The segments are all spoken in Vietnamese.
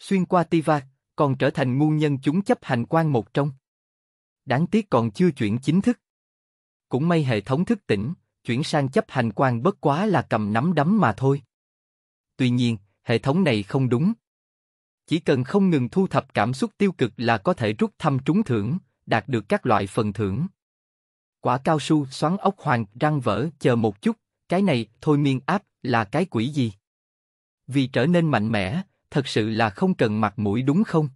xuyên qua Tiva, còn trở thành ngu nhân chúng chấp hành quan một trong. Đáng tiếc còn chưa chuyển chính thức. Cũng may hệ thống thức tỉnh, chuyển sang chấp hành quan bất quá là cầm nắm đấm mà thôi. Tuy nhiên, hệ thống này không đúng. Chỉ cần không ngừng thu thập cảm xúc tiêu cực là có thể rút thăm trúng thưởng, đạt được các loại phần thưởng. Quả cao su, xoắn ốc hoàng, răng vỡ, chờ một chút, cái này, thôi miên áp, là cái quỷ gì? Vì trở nên mạnh mẽ, thật sự là không cần mặt mũi đúng không?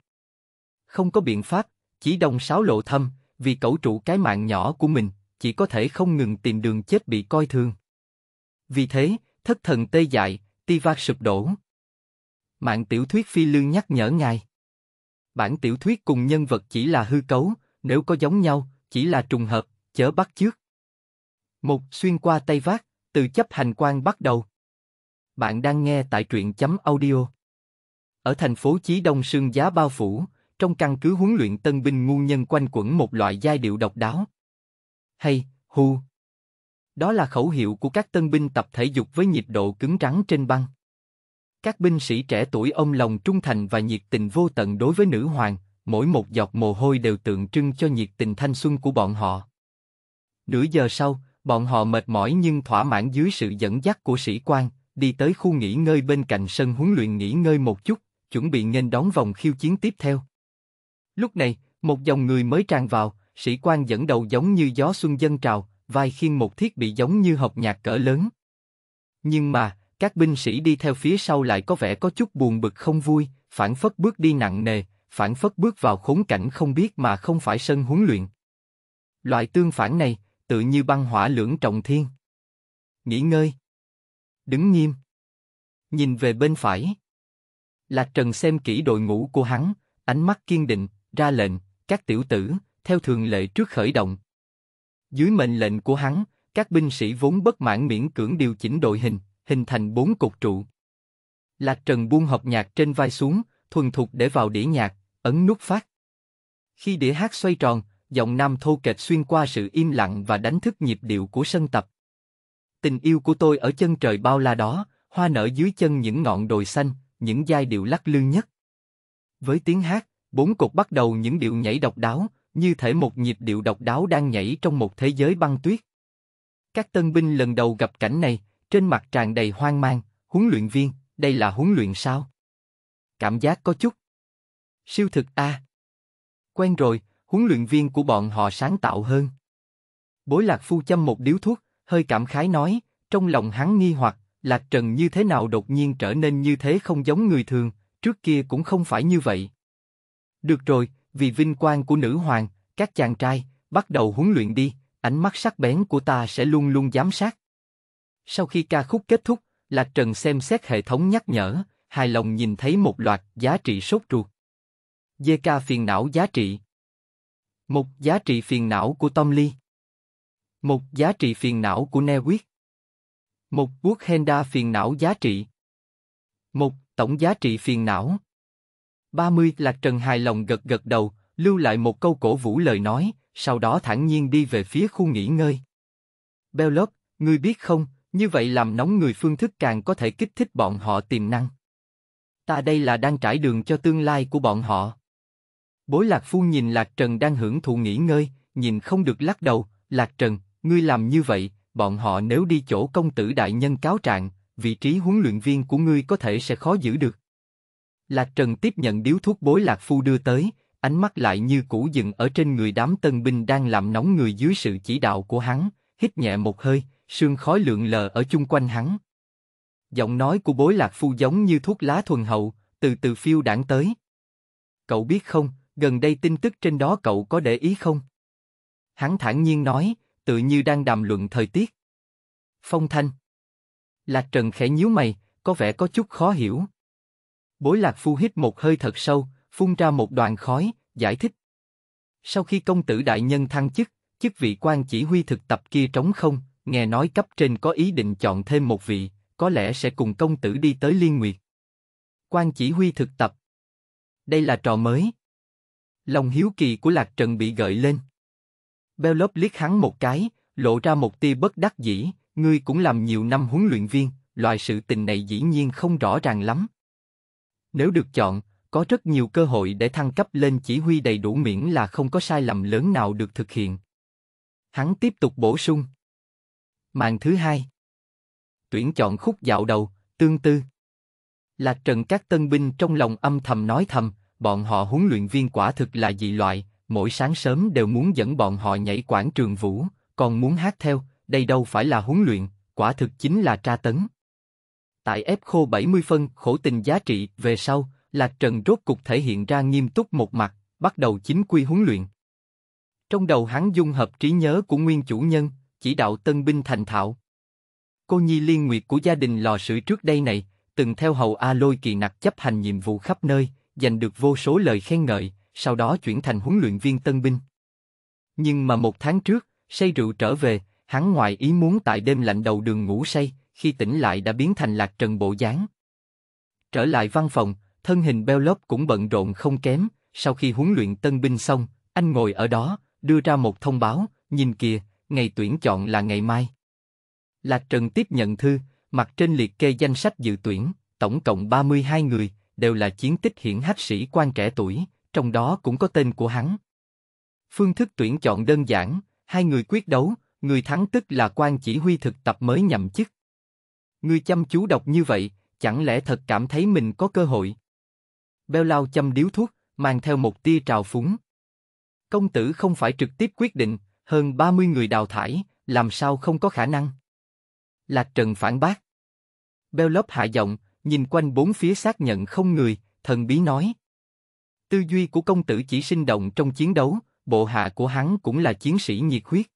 Không có biện pháp, chỉ đồng sáo lộ thâm, vì cẩu trụ cái mạng nhỏ của mình, chỉ có thể không ngừng tìm đường chết bị coi thường. Vì thế, thất thần tê dại, ti vác sụp đổ. Mạng tiểu thuyết phi lương nhắc nhở ngài. Bản tiểu thuyết cùng nhân vật chỉ là hư cấu, nếu có giống nhau, chỉ là trùng hợp, chớ bắt trước Một xuyên qua tay vác, từ chấp hành quan bắt đầu. Bạn đang nghe tại truyện chấm audio. Ở thành phố Chí Đông sương giá bao phủ, trong căn cứ huấn luyện tân binh ngu nhân quanh quẩn một loại giai điệu độc đáo. Hay, hu. Đó là khẩu hiệu của các tân binh tập thể dục với nhịp độ cứng trắng trên băng. Các binh sĩ trẻ tuổi ông lòng trung thành và nhiệt tình vô tận đối với nữ hoàng, mỗi một giọt mồ hôi đều tượng trưng cho nhiệt tình thanh xuân của bọn họ. Nửa giờ sau, bọn họ mệt mỏi nhưng thỏa mãn dưới sự dẫn dắt của sĩ quan, đi tới khu nghỉ ngơi bên cạnh sân huấn luyện nghỉ ngơi một chút, chuẩn bị nghênh đón vòng khiêu chiến tiếp theo. Lúc này, một dòng người mới tràn vào, sĩ quan dẫn đầu giống như gió xuân dân trào, vai khiêng một thiết bị giống như học nhạc cỡ lớn. Nhưng mà, các binh sĩ đi theo phía sau lại có vẻ có chút buồn bực không vui, phản phất bước đi nặng nề, phản phất bước vào khốn cảnh không biết mà không phải sân huấn luyện. Loại tương phản này, tự như băng hỏa lưỡng trọng thiên. Nghỉ ngơi. Đứng nghiêm. Nhìn về bên phải. Lạc Trần xem kỹ đội ngũ của hắn, ánh mắt kiên định, ra lệnh, các tiểu tử, theo thường lệ trước khởi động. Dưới mệnh lệnh của hắn, các binh sĩ vốn bất mãn miễn cưỡng điều chỉnh đội hình, hình thành bốn cột trụ. Lạc Trần buông hộp nhạc trên vai xuống, thuần thục để vào đĩa nhạc, ấn nút phát. Khi đĩa hát xoay tròn, giọng nam thô kệch xuyên qua sự im lặng và đánh thức nhịp điệu của sân tập. Tình yêu của tôi ở chân trời bao la đó, hoa nở dưới chân những ngọn đồi xanh, những giai điệu lắc lư nhất. Với tiếng hát, bốn cột bắt đầu những điệu nhảy độc đáo, như thể một nhịp điệu độc đáo đang nhảy trong một thế giới băng tuyết. Các tân binh lần đầu gặp cảnh này, trên mặt tràn đầy hoang mang, huấn luyện viên, đây là huấn luyện sao? Cảm giác có chút. Siêu thực a. À. Quen rồi, huấn luyện viên của bọn họ sáng tạo hơn. Bối lạc phu châm một điếu thuốc, hơi cảm khái nói, trong lòng hắn nghi hoặc, Lạc Trần như thế nào đột nhiên trở nên như thế không giống người thường, trước kia cũng không phải như vậy. Được rồi, vì vinh quang của nữ hoàng, các chàng trai, bắt đầu huấn luyện đi, ánh mắt sắc bén của ta sẽ luôn luôn giám sát. Sau khi ca khúc kết thúc, Lạc Trần xem xét hệ thống nhắc nhở, hài lòng nhìn thấy một loạt giá trị sốt ruột. Dê ca phiền não giá trị. Một giá trị phiền não của Tom Lee. Một giá trị phiền não của Newick. Một quốc Henda phiền não giá trị. Một tổng giá trị phiền não. 30 Lạc Trần hài lòng gật gật đầu, lưu lại một câu cổ vũ lời nói, sau đó thản nhiên đi về phía khu nghỉ ngơi. Belloc, ngươi biết không, như vậy làm nóng người phương thức càng có thể kích thích bọn họ tiềm năng. Ta đây là đang trải đường cho tương lai của bọn họ. Bối Lạc Phu nhìn Lạc Trần đang hưởng thụ nghỉ ngơi, nhìn không được lắc đầu, Lạc Trần, ngươi làm như vậy, bọn họ nếu đi chỗ công tử đại nhân cáo trạng, vị trí huấn luyện viên của ngươi có thể sẽ khó giữ được. Lạc Trần tiếp nhận điếu thuốc bối Lạc Phu đưa tới, ánh mắt lại như cũ dừng ở trên người đám tân binh đang làm nóng người dưới sự chỉ đạo của hắn, hít nhẹ một hơi, sương khói lượn lờ ở chung quanh hắn. Giọng nói của bối Lạc Phu giống như thuốc lá thuần hậu, từ từ phiêu đảng tới. Cậu biết không, gần đây tin tức trên đó cậu có để ý không? Hắn thản nhiên nói, tự như đang đàm luận thời tiết. Phong Thanh Lạc Trần khẽ nhíu mày, có vẻ có chút khó hiểu. Bối Lạc Phu hít một hơi thật sâu, phun ra một đoàn khói, giải thích. Sau khi công tử đại nhân thăng chức, chức vị quan chỉ huy thực tập kia trống không, nghe nói cấp trên có ý định chọn thêm một vị, có lẽ sẽ cùng công tử đi tới Liên Nguyệt. Quan chỉ huy thực tập. Đây là trò mới. Lòng hiếu kỳ của Lạc Trần bị gợi lên. Belop liếc hắn một cái, lộ ra một tia bất đắc dĩ, ngươi cũng làm nhiều năm huấn luyện viên, loại sự tình này dĩ nhiên không rõ ràng lắm. Nếu được chọn, có rất nhiều cơ hội để thăng cấp lên chỉ huy đầy đủ miễn là không có sai lầm lớn nào được thực hiện. Hắn tiếp tục bổ sung. Màn thứ hai. Tuyển chọn khúc dạo đầu, tương tư. Lạc trần các tân binh trong lòng âm thầm nói thầm, bọn họ huấn luyện viên quả thực là dị loại, mỗi sáng sớm đều muốn dẫn bọn họ nhảy quảng trường vũ, còn muốn hát theo, đây đâu phải là huấn luyện, quả thực chính là tra tấn. Tại ép khô 70 phân khổ tình giá trị về sau, Lạc Trần rốt cục thể hiện ra nghiêm túc một mặt, bắt đầu chính quy huấn luyện. Trong đầu hắn dung hợp trí nhớ của nguyên chủ nhân, chỉ đạo tân binh thành thạo. Cô nhi liên nguyệt của gia đình lò sưởi trước đây này, từng theo hầu A Lôi kỳ nặc chấp hành nhiệm vụ khắp nơi, giành được vô số lời khen ngợi, sau đó chuyển thành huấn luyện viên tân binh. Nhưng mà một tháng trước, say rượu trở về, hắn ngoài ý muốn tại đêm lạnh đầu đường ngủ say, khi tỉnh lại đã biến thành lạc trần bộ dáng. Trở lại văn phòng, thân hình beo Belop cũng bận rộn không kém, sau khi huấn luyện tân binh xong, anh ngồi ở đó, đưa ra một thông báo, nhìn kìa, ngày tuyển chọn là ngày mai. Lạc Trần tiếp nhận thư, mặt trên liệt kê danh sách dự tuyển, tổng cộng 32 người, đều là chiến tích hiển hách sĩ quan trẻ tuổi, trong đó cũng có tên của hắn. Phương thức tuyển chọn đơn giản, hai người quyết đấu, người thắng tức là quan chỉ huy thực tập mới nhậm chức. Người chăm chú đọc như vậy, chẳng lẽ thật cảm thấy mình có cơ hội? Beo lao châm điếu thuốc, mang theo một tia trào phúng. Công tử không phải trực tiếp quyết định, hơn 30 người đào thải, làm sao không có khả năng? Lạc Trần phản bác. Beo lóp hạ giọng, nhìn quanh bốn phía xác nhận không người, thần bí nói. Tư duy của công tử chỉ sinh động trong chiến đấu, bộ hạ của hắn cũng là chiến sĩ nhiệt huyết.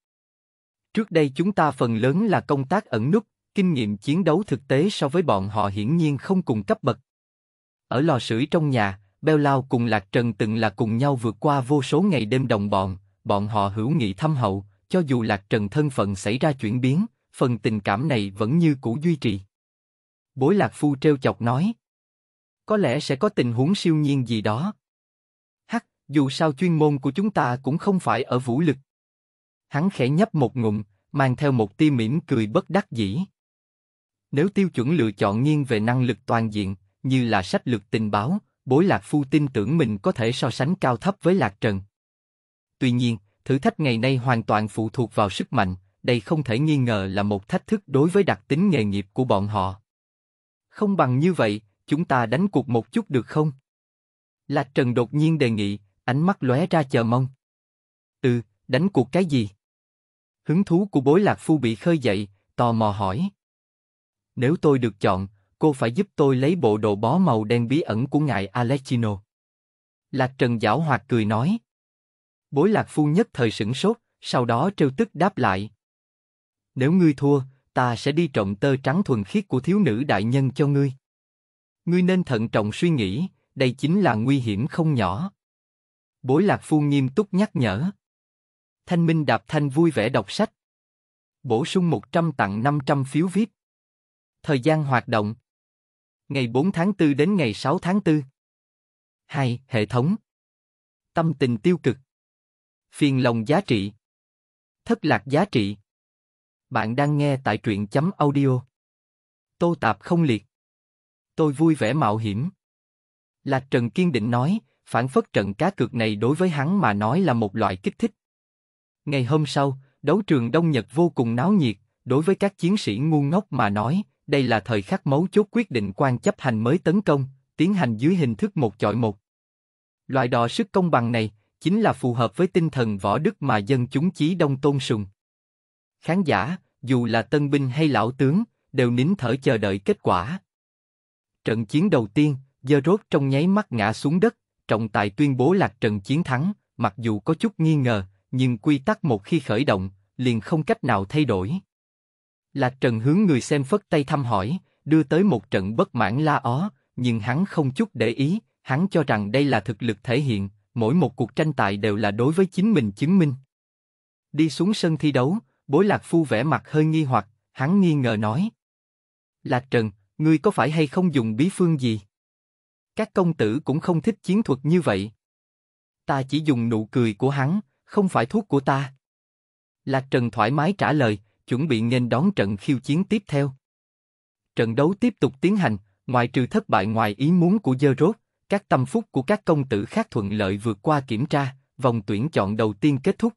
Trước đây chúng ta phần lớn là công tác ẩn núp, kinh nghiệm chiến đấu thực tế so với bọn họ hiển nhiên không cùng cấp bậc. Ở lò sưởi trong nhà, Beo Lao cùng Lạc Trần từng là cùng nhau vượt qua vô số ngày đêm đồng bọn, bọn họ hữu nghị thâm hậu, cho dù Lạc Trần thân phận xảy ra chuyển biến, phần tình cảm này vẫn như cũ duy trì. Bối Lạc Phu treo chọc nói, có lẽ sẽ có tình huống siêu nhiên gì đó, dù sao chuyên môn của chúng ta cũng không phải ở vũ lực. Hắn khẽ nhấp một ngụm, mang theo một tia mỉm cười bất đắc dĩ. Nếu tiêu chuẩn lựa chọn nghiêng về năng lực toàn diện, như là sách lược tình báo, bối lạc phu tin tưởng mình có thể so sánh cao thấp với lạc trần. Tuy nhiên, thử thách ngày nay hoàn toàn phụ thuộc vào sức mạnh, đây không thể nghi ngờ là một thách thức đối với đặc tính nghề nghiệp của bọn họ. Không bằng như vậy, chúng ta đánh cuộc một chút được không? Lạc Trần đột nhiên đề nghị, ánh mắt lóe ra chờ mong. Ừ, đánh cuộc cái gì? Hứng thú của bối lạc phu bị khơi dậy, tò mò hỏi. Nếu tôi được chọn, cô phải giúp tôi lấy bộ đồ bó màu đen bí ẩn của ngài Alechino. Lạc Trần giảo hoạt cười nói. Bối lạc phu nhất thời sửng sốt, sau đó trêu tức đáp lại. Nếu ngươi thua, ta sẽ đi trộm tơ trắng thuần khiết của thiếu nữ đại nhân cho ngươi. Ngươi nên thận trọng suy nghĩ, đây chính là nguy hiểm không nhỏ. Bối Lạc Phu nghiêm túc nhắc nhở. Thanh Minh Đạp Thanh vui vẻ đọc sách. Bổ sung 100 tặng 500 phiếu viết Thời gian hoạt động. Ngày 4 tháng 4 đến ngày 6 tháng 4. 2. Hệ thống. Tâm tình tiêu cực. Phiền lòng giá trị. Thất lạc giá trị. Bạn đang nghe tại truyện chấm audio. Tô tạp không liệt. Tôi vui vẻ mạo hiểm. Lạc Trần kiên định nói, phản phất trận cá cược này đối với hắn mà nói là một loại kích thích. Ngày hôm sau, đấu trường Đông Nhật vô cùng náo nhiệt, đối với các chiến sĩ ngu ngốc mà nói, đây là thời khắc mấu chốt quyết định quan chấp hành mới tấn công, tiến hành dưới hình thức một chọi một. Loại đò sức công bằng này, chính là phù hợp với tinh thần võ đức mà dân chúng chí đông tôn sùng. Khán giả, dù là tân binh hay lão tướng, đều nín thở chờ đợi kết quả. Trận chiến đầu tiên, Dơ rốt trong nháy mắt ngã xuống đất, trọng tài tuyên bố lạc trần chiến thắng, mặc dù có chút nghi ngờ, nhưng quy tắc một khi khởi động, liền không cách nào thay đổi. Lạc Trần hướng người xem phất tay thăm hỏi, đưa tới một trận bất mãn la ó, nhưng hắn không chút để ý, hắn cho rằng đây là thực lực thể hiện, mỗi một cuộc tranh tài đều là đối với chính mình chứng minh. Đi xuống sân thi đấu, bối Lạc Phu vẻ mặt hơi nghi hoặc, hắn nghi ngờ nói. Lạc Trần, ngươi có phải hay không dùng bí phương gì? các công tử cũng không thích chiến thuật như vậy. Ta chỉ dùng nụ cười của hắn, không phải thuốc của ta. Lạc Trần thoải mái trả lời, chuẩn bị nghênh đón trận khiêu chiến tiếp theo. Trận đấu tiếp tục tiến hành, ngoài trừ thất bại ngoài ý muốn của dơ rốt, các tâm phúc của các công tử khác thuận lợi vượt qua kiểm tra, vòng tuyển chọn đầu tiên kết thúc.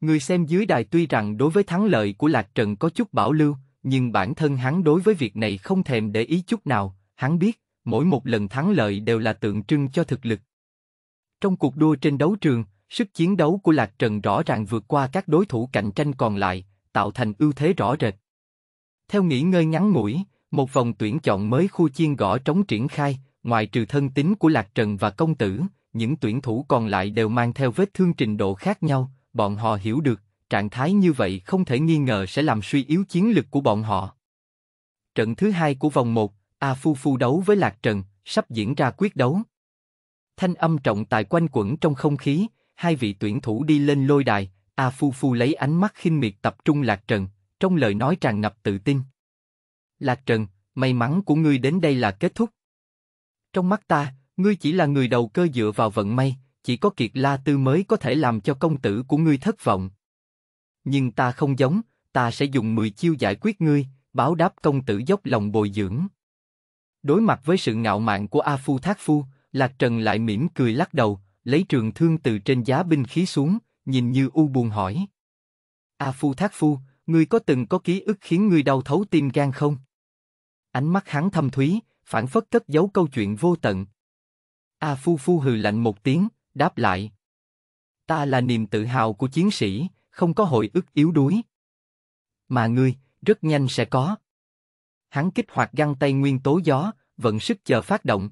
Người xem dưới đài tuy rằng đối với thắng lợi của Lạc Trần có chút bảo lưu, nhưng bản thân hắn đối với việc này không thèm để ý chút nào, hắn biết, mỗi một lần thắng lợi đều là tượng trưng cho thực lực. Trong cuộc đua trên đấu trường, sức chiến đấu của Lạc Trần rõ ràng vượt qua các đối thủ cạnh tranh còn lại, tạo thành ưu thế rõ rệt. Theo nghỉ ngơi ngắn ngủi, một vòng tuyển chọn mới khu chiên gõ trống triển khai, ngoài trừ thân tính của Lạc Trần và công tử, những tuyển thủ còn lại đều mang theo vết thương trình độ khác nhau, bọn họ hiểu được, trạng thái như vậy không thể nghi ngờ sẽ làm suy yếu chiến lực của bọn họ. Trận thứ hai của vòng 1, A Phu Phu đấu với Lạc Trần, sắp diễn ra quyết đấu. Thanh âm trọng tài quanh quẩn trong không khí, hai vị tuyển thủ đi lên lôi đài, A Phu Phu lấy ánh mắt khinh miệt tập trung Lạc Trần, trong lời nói tràn ngập tự tin. Lạc Trần, may mắn của ngươi đến đây là kết thúc. Trong mắt ta, ngươi chỉ là người đầu cơ dựa vào vận may, chỉ có kiệt la tư mới có thể làm cho công tử của ngươi thất vọng. Nhưng ta không giống, ta sẽ dùng 10 chiêu giải quyết ngươi, báo đáp công tử dốc lòng bồi dưỡng. Đối mặt với sự ngạo mạn của A Phu Thác Phu, Lạc Trần lại mỉm cười lắc đầu, lấy trường thương từ trên giá binh khí xuống, nhìn như u buồn hỏi. A Phu Thác Phu, ngươi có từng có ký ức khiến ngươi đau thấu tim gan không? Ánh mắt hắn thâm thúy, phản phất cất giấu câu chuyện vô tận. A Phu Phu hừ lạnh một tiếng, đáp lại. Ta là niềm tự hào của chiến sĩ, không có hội ức yếu đuối. Mà ngươi, rất nhanh sẽ có hắn kích hoạt găng tay nguyên tố gió, vận sức chờ phát động.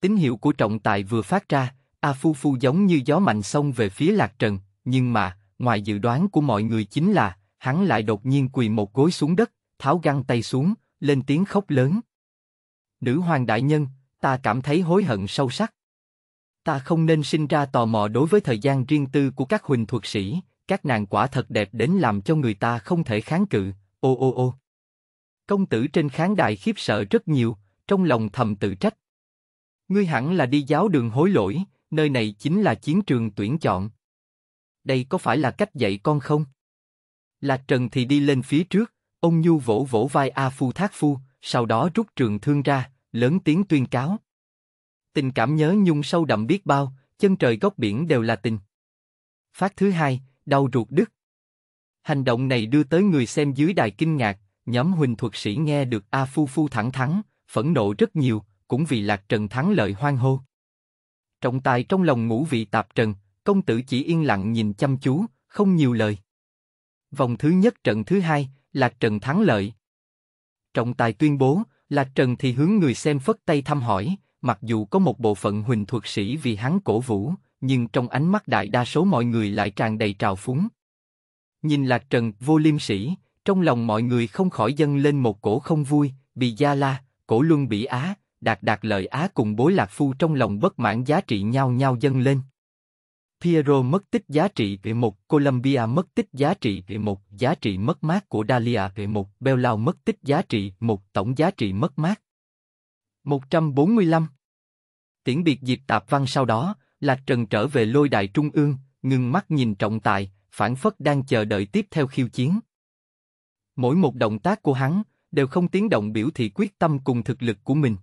Tín hiệu của trọng tài vừa phát ra, A Phu Phu giống như gió mạnh xông về phía Lạc Trần, nhưng mà, ngoài dự đoán của mọi người chính là, hắn lại đột nhiên quỳ một gối xuống đất, tháo găng tay xuống, lên tiếng khóc lớn. Nữ hoàng đại nhân, ta cảm thấy hối hận sâu sắc. Ta không nên sinh ra tò mò đối với thời gian riêng tư của các huỳnh thuật sĩ, các nàng quả thật đẹp đến làm cho người ta không thể kháng cự, ô ô ô. Công tử trên khán đài khiếp sợ rất nhiều, trong lòng thầm tự trách. Ngươi hẳn là đi giáo đường hối lỗi, nơi này chính là chiến trường tuyển chọn. Đây có phải là cách dạy con không? Lạc Trần thì đi lên phía trước, ông Nhu vỗ vỗ vai A Phu Thác Phu, sau đó rút trường thương ra, lớn tiếng tuyên cáo. Tình cảm nhớ nhung sâu đậm biết bao, chân trời góc biển đều là tình. Phát thứ hai, đau ruột đứt. Hành động này đưa tới người xem dưới đài kinh ngạc, Nhóm huỳnh thuật sĩ nghe được A Phu Phu thẳng thắng phẫn nộ rất nhiều, cũng vì Lạc Trần thắng lợi hoang hô. Trọng tài trong lòng ngũ vị tạp trần, công tử chỉ yên lặng nhìn chăm chú, không nhiều lời. Vòng thứ nhất trận thứ hai, Lạc Trần thắng lợi. Trọng tài tuyên bố, Lạc Trần thì hướng người xem phất tay thăm hỏi, mặc dù có một bộ phận huỳnh thuật sĩ vì hắn cổ vũ, nhưng trong ánh mắt đại đa số mọi người lại tràn đầy trào phúng. Nhìn Lạc Trần vô liêm sĩ, trong lòng mọi người không khỏi dâng lên một cổ không vui, bị Gia La, cổ luân bị Á, đạt đạt lời Á cùng bối lạc phu trong lòng bất mãn giá trị nhau nhau dâng lên. Piero mất tích giá trị về một, Colombia mất tích giá trị về một, giá trị mất mát của Dalia về một, Belao mất tích giá trị một, tổng giá trị mất mát. 145 Tiễn biệt dịp Tạp Văn sau đó, Lạc Trần trở về lôi đài trung ương, ngừng mắt nhìn trọng tài, phản phất đang chờ đợi tiếp theo khiêu chiến. Mỗi một động tác của hắn đều không tiếng động biểu thị quyết tâm cùng thực lực của mình.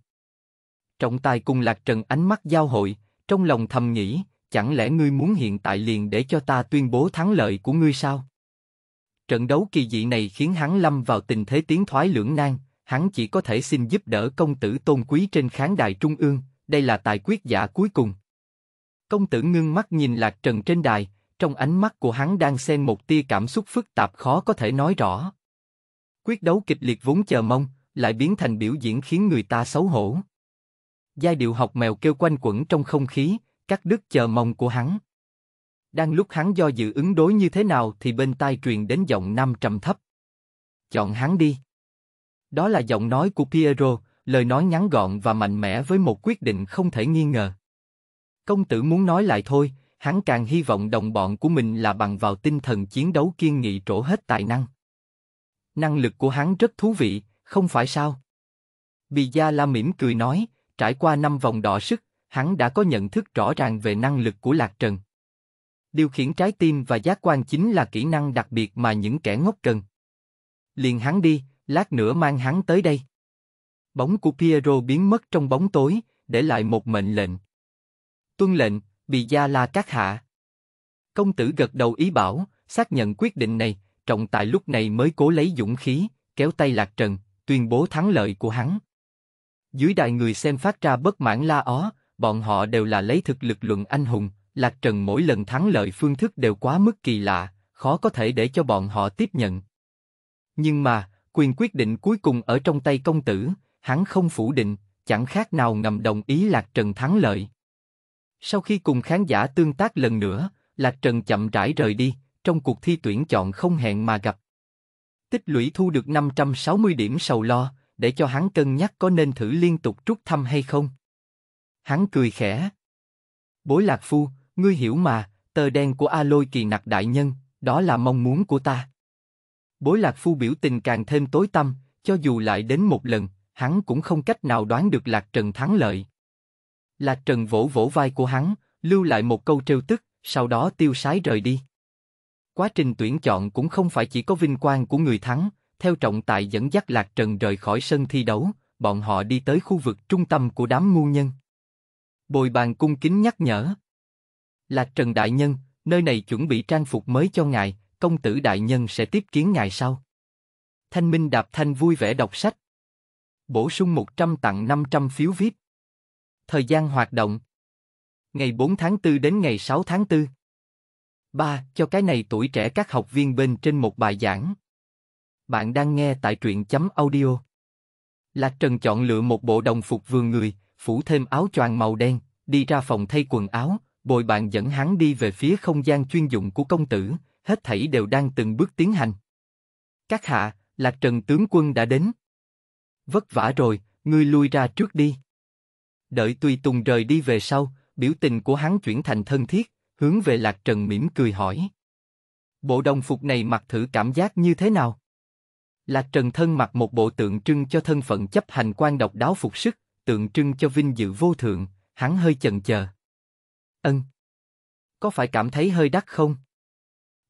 Trọng tài cùng Lạc Trần ánh mắt giao hội, trong lòng thầm nghĩ, chẳng lẽ ngươi muốn hiện tại liền để cho ta tuyên bố thắng lợi của ngươi sao? Trận đấu kỳ dị này khiến hắn lâm vào tình thế tiến thoái lưỡng nan, hắn chỉ có thể xin giúp đỡ công tử tôn quý trên khán đài trung ương, đây là tài quyết giả cuối cùng. Công tử ngưng mắt nhìn Lạc Trần trên đài, trong ánh mắt của hắn đang xen một tia cảm xúc phức tạp khó có thể nói rõ. Quyết đấu kịch liệt vốn chờ mong, lại biến thành biểu diễn khiến người ta xấu hổ. Giai điệu học mèo kêu quanh quẩn trong không khí, cắt đứt chờ mong của hắn. Đang lúc hắn do dự ứng đối như thế nào thì bên tai truyền đến giọng nam trầm thấp. Chọn hắn đi. Đó là giọng nói của Piero, lời nói ngắn gọn và mạnh mẽ với một quyết định không thể nghi ngờ. Công tử muốn nói lại thôi, hắn càng hy vọng đồng bọn của mình là bằng vào tinh thần chiến đấu kiên nghị trổ hết tài năng. Năng lực của hắn rất thú vị, không phải sao? Bì Gia La mỉm cười nói, trải qua năm vòng đỏ sức, hắn đã có nhận thức rõ ràng về năng lực của Lạc Trần. Điều khiển trái tim và giác quan chính là kỹ năng đặc biệt mà những kẻ ngốc cần. Liền hắn đi, lát nữa mang hắn tới đây. Bóng của Piero biến mất trong bóng tối, để lại một mệnh lệnh. Tuân lệnh, Bì gia la các hạ. Công tử gật đầu ý bảo, xác nhận quyết định này, trọng tài lúc này mới cố lấy dũng khí, kéo tay Lạc Trần, tuyên bố thắng lợi của hắn. Dưới đài người xem phát ra bất mãn la ó, bọn họ đều là lấy thực lực luận anh hùng, Lạc Trần mỗi lần thắng lợi phương thức đều quá mức kỳ lạ, khó có thể để cho bọn họ tiếp nhận. Nhưng mà, quyền quyết định cuối cùng ở trong tay công tử, hắn không phủ định, chẳng khác nào ngầm đồng ý Lạc Trần thắng lợi. Sau khi cùng khán giả tương tác lần nữa, Lạc Trần chậm rãi rời đi, trong cuộc thi tuyển chọn không hẹn mà gặp. Tích lũy thu được 560 điểm sầu lo, để cho hắn cân nhắc có nên thử liên tục trút thăm hay không. Hắn cười khẽ. Bối lạc phu, ngươi hiểu mà, tờ đen của A Lôi kỳ nặc đại nhân, đó là mong muốn của ta. Bối lạc phu biểu tình càng thêm tối tâm, cho dù lại đến một lần, hắn cũng không cách nào đoán được lạc trần thắng lợi. Lạc trần vỗ vỗ vai của hắn, lưu lại một câu trêu tức, sau đó tiêu sái rời đi. Quá trình tuyển chọn cũng không phải chỉ có vinh quang của người thắng, theo trọng tài dẫn dắt Lạc Trần rời khỏi sân thi đấu, bọn họ đi tới khu vực trung tâm của đám ngu nhân. Bồi bàn cung kính nhắc nhở. Lạc Trần Đại Nhân, nơi này chuẩn bị trang phục mới cho ngài, công tử Đại Nhân sẽ tiếp kiến ngài sau. Thanh Minh Đạp Thanh vui vẻ đọc sách. Bổ sung 100 tặng 500 phiếu VIP. Thời gian hoạt động Ngày 4 tháng 4 đến ngày 6 tháng 4 3. Cho cái này tuổi trẻ các học viên bên trên một bài giảng. Bạn đang nghe tại truyện chấm audio. Lạc Trần chọn lựa một bộ đồng phục vừa người, phủ thêm áo choàng màu đen, đi ra phòng thay quần áo, bồi bạn dẫn hắn đi về phía không gian chuyên dụng của công tử, hết thảy đều đang từng bước tiến hành. Các hạ, Lạc Trần tướng quân đã đến. Vất vả rồi, ngươi lui ra trước đi. Đợi tùy tùng rời đi về sau, biểu tình của hắn chuyển thành thân thiết, hướng về lạc trần mỉm cười hỏi. Bộ đồng phục này mặc thử cảm giác như thế nào? Lạc Trần thân mặc một bộ tượng trưng cho thân phận chấp hành quan độc đáo phục sức, tượng trưng cho vinh dự vô thượng, hắn hơi chần chờ. Ân. Có phải cảm thấy hơi đắt không?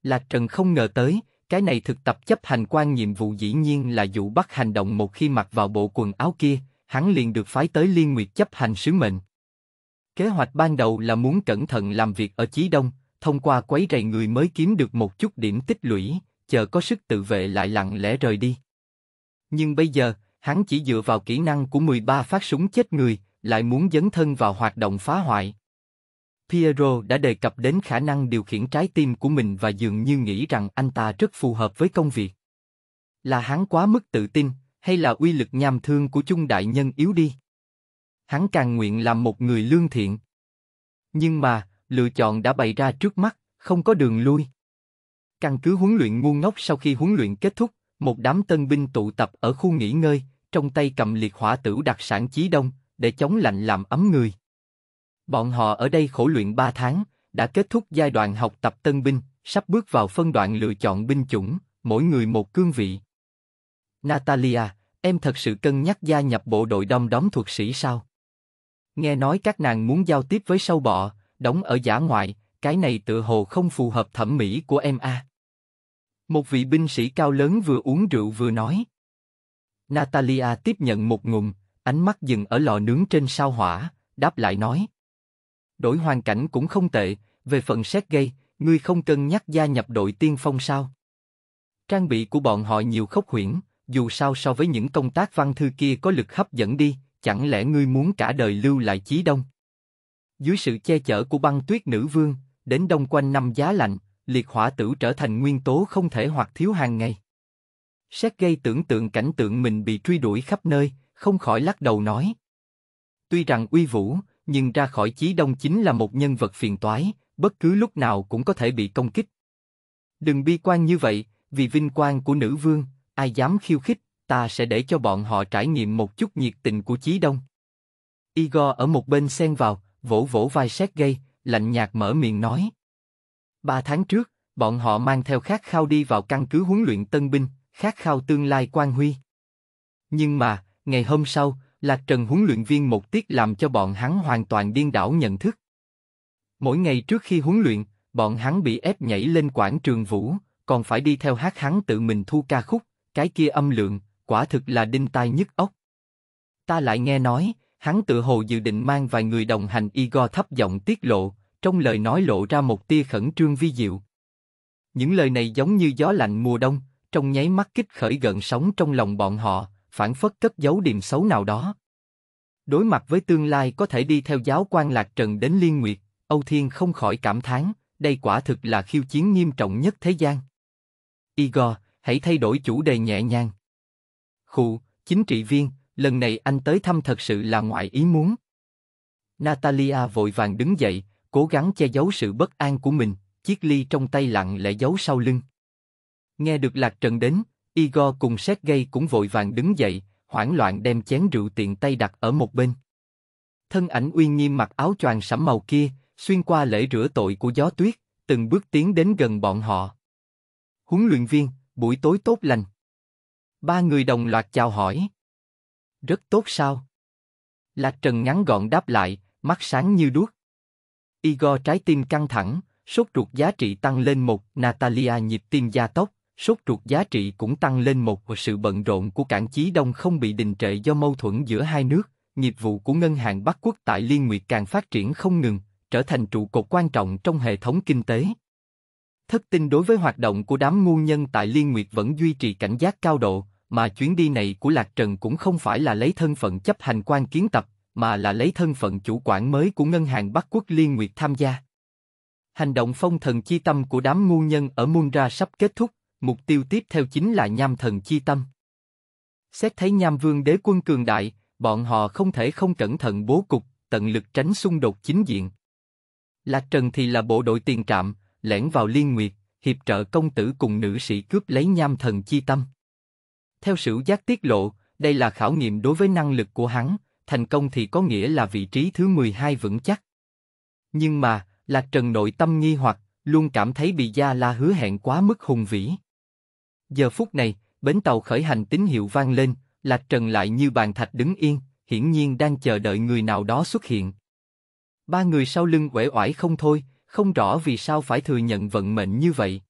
Lạc Trần không ngờ tới, cái này thực tập chấp hành quan nhiệm vụ dĩ nhiên là dụ bắt hành động một khi mặc vào bộ quần áo kia, hắn liền được phái tới liên nguyệt chấp hành sứ mệnh. Kế hoạch ban đầu là muốn cẩn thận làm việc ở Chí Đông, thông qua quấy rầy người mới kiếm được một chút điểm tích lũy, chờ có sức tự vệ lại lặng lẽ rời đi. Nhưng bây giờ, hắn chỉ dựa vào kỹ năng của 13 phát súng chết người, lại muốn dấn thân vào hoạt động phá hoại. Piero đã đề cập đến khả năng điều khiển trái tim của mình và dường như nghĩ rằng anh ta rất phù hợp với công việc. Là hắn quá mức tự tin, hay là uy lực nham thương của chung đại nhân yếu đi? hắn càng nguyện làm một người lương thiện. Nhưng mà, lựa chọn đã bày ra trước mắt, không có đường lui. Căn cứ huấn luyện ngu ngốc sau khi huấn luyện kết thúc, một đám tân binh tụ tập ở khu nghỉ ngơi, trong tay cầm liệt hỏa tử đặc sản chí đông, để chống lạnh làm ấm người. Bọn họ ở đây khổ luyện 3 tháng, đã kết thúc giai đoạn học tập tân binh, sắp bước vào phân đoạn lựa chọn binh chủng, mỗi người một cương vị. Natalia, em thật sự cân nhắc gia nhập bộ đội đông đóm thuộc sĩ sao? Nghe nói các nàng muốn giao tiếp với sâu bọ, đóng ở giả ngoại, cái này tựa hồ không phù hợp thẩm mỹ của em a. Một vị binh sĩ cao lớn vừa uống rượu vừa nói. Natalia tiếp nhận một ngụm, ánh mắt dừng ở lò nướng trên sao hỏa, đáp lại nói. Đổi hoàn cảnh cũng không tệ, về phần xét gây, ngươi không cần nhắc gia nhập đội tiên phong sao? Trang bị của bọn họ nhiều khốc huyễn, dù sao so với những công tác văn thư kia có lực hấp dẫn đi, Chẳng lẽ ngươi muốn cả đời lưu lại Chí Đông? Dưới sự che chở của băng tuyết nữ vương, đến đông quanh năm giá lạnh, liệt hỏa tử trở thành nguyên tố không thể hoặc thiếu hàng ngày. xét gây tưởng tượng cảnh tượng mình bị truy đuổi khắp nơi, không khỏi lắc đầu nói. Tuy rằng uy vũ, nhưng ra khỏi Chí Đông chính là một nhân vật phiền toái, bất cứ lúc nào cũng có thể bị công kích. Đừng bi quan như vậy, vì vinh quang của nữ vương, ai dám khiêu khích, ta sẽ để cho bọn họ trải nghiệm một chút nhiệt tình của Chí Đông. Igor ở một bên xen vào, vỗ vỗ vai Sét gây, lạnh nhạt mở miệng nói. Ba tháng trước, bọn họ mang theo khát khao đi vào căn cứ huấn luyện tân binh, khát khao tương lai quan huy. Nhưng mà, ngày hôm sau, Lạc Trần huấn luyện viên một tiết làm cho bọn hắn hoàn toàn điên đảo nhận thức. Mỗi ngày trước khi huấn luyện, bọn hắn bị ép nhảy lên quảng trường vũ, còn phải đi theo hát hắn tự mình thu ca khúc, cái kia âm lượng, quả thực là đinh tai nhức ốc. Ta lại nghe nói, hắn tự hồ dự định mang vài người đồng hành Igor thấp giọng tiết lộ, trong lời nói lộ ra một tia khẩn trương vi diệu. Những lời này giống như gió lạnh mùa đông, trong nháy mắt kích khởi gợn sóng trong lòng bọn họ, phản phất cất giấu điểm xấu nào đó. Đối mặt với tương lai có thể đi theo giáo quan lạc trần đến liên nguyệt, Âu Thiên không khỏi cảm thán, đây quả thực là khiêu chiến nghiêm trọng nhất thế gian. Igor, hãy thay đổi chủ đề nhẹ nhàng. Khụ, chính trị viên, lần này anh tới thăm thật sự là ngoại ý muốn. Natalia vội vàng đứng dậy, cố gắng che giấu sự bất an của mình, chiếc ly trong tay lặng lẽ giấu sau lưng. Nghe được Lạc Trần đến, Igor cùng Sergey cũng vội vàng đứng dậy, hoảng loạn đem chén rượu tiện tay đặt ở một bên. Thân ảnh uy nghiêm mặc áo choàng sẫm màu kia, xuyên qua lễ rửa tội của gió tuyết, từng bước tiến đến gần bọn họ. Huấn luyện viên, buổi tối tốt lành. Ba người đồng loạt chào hỏi. Rất tốt sao? Lạc Trần ngắn gọn đáp lại, mắt sáng như đuốc. Igor trái tim căng thẳng, sốt ruột giá trị tăng lên một, Natalia nhịp tim gia tốc, sốt ruột giá trị cũng tăng lên một và sự bận rộn của cảng Chí Đông không bị đình trệ do mâu thuẫn giữa hai nước, nghiệp vụ của ngân hàng Bắc Quốc tại Liên Nguyệt càng phát triển không ngừng, trở thành trụ cột quan trọng trong hệ thống kinh tế. Thất tin đối với hoạt động của đám ngu nhân tại Liên Nguyệt vẫn duy trì cảnh giác cao độ, mà chuyến đi này của Lạc Trần cũng không phải là lấy thân phận chấp hành quan kiến tập, mà là lấy thân phận chủ quản mới của Ngân hàng Bắc Quốc Liên Nguyệt tham gia. Hành động phong thần chi tâm của đám ngu nhân ở Munra sắp kết thúc, mục tiêu tiếp theo chính là nham thần chi tâm. Xét thấy nham vương đế quân cường đại, bọn họ không thể không cẩn thận bố cục, tận lực tránh xung đột chính diện. Lạc Trần thì là bộ đội tiền trạm, lẻn vào liên nguyệt, hiệp trợ công tử cùng nữ sĩ cướp lấy nham thần chi tâm. Theo sử giác tiết lộ, đây là khảo nghiệm đối với năng lực của hắn, thành công thì có nghĩa là vị trí thứ 12 vững chắc. Nhưng mà, Lạc Trần nội tâm nghi hoặc, luôn cảm thấy bị Gia La hứa hẹn quá mức hùng vĩ. Giờ phút này, bến tàu khởi hành tín hiệu vang lên, Lạc Trần lại như bàn thạch đứng yên, hiển nhiên đang chờ đợi người nào đó xuất hiện. Ba người sau lưng uể oải không thôi, không rõ vì sao phải thừa nhận vận mệnh như vậy.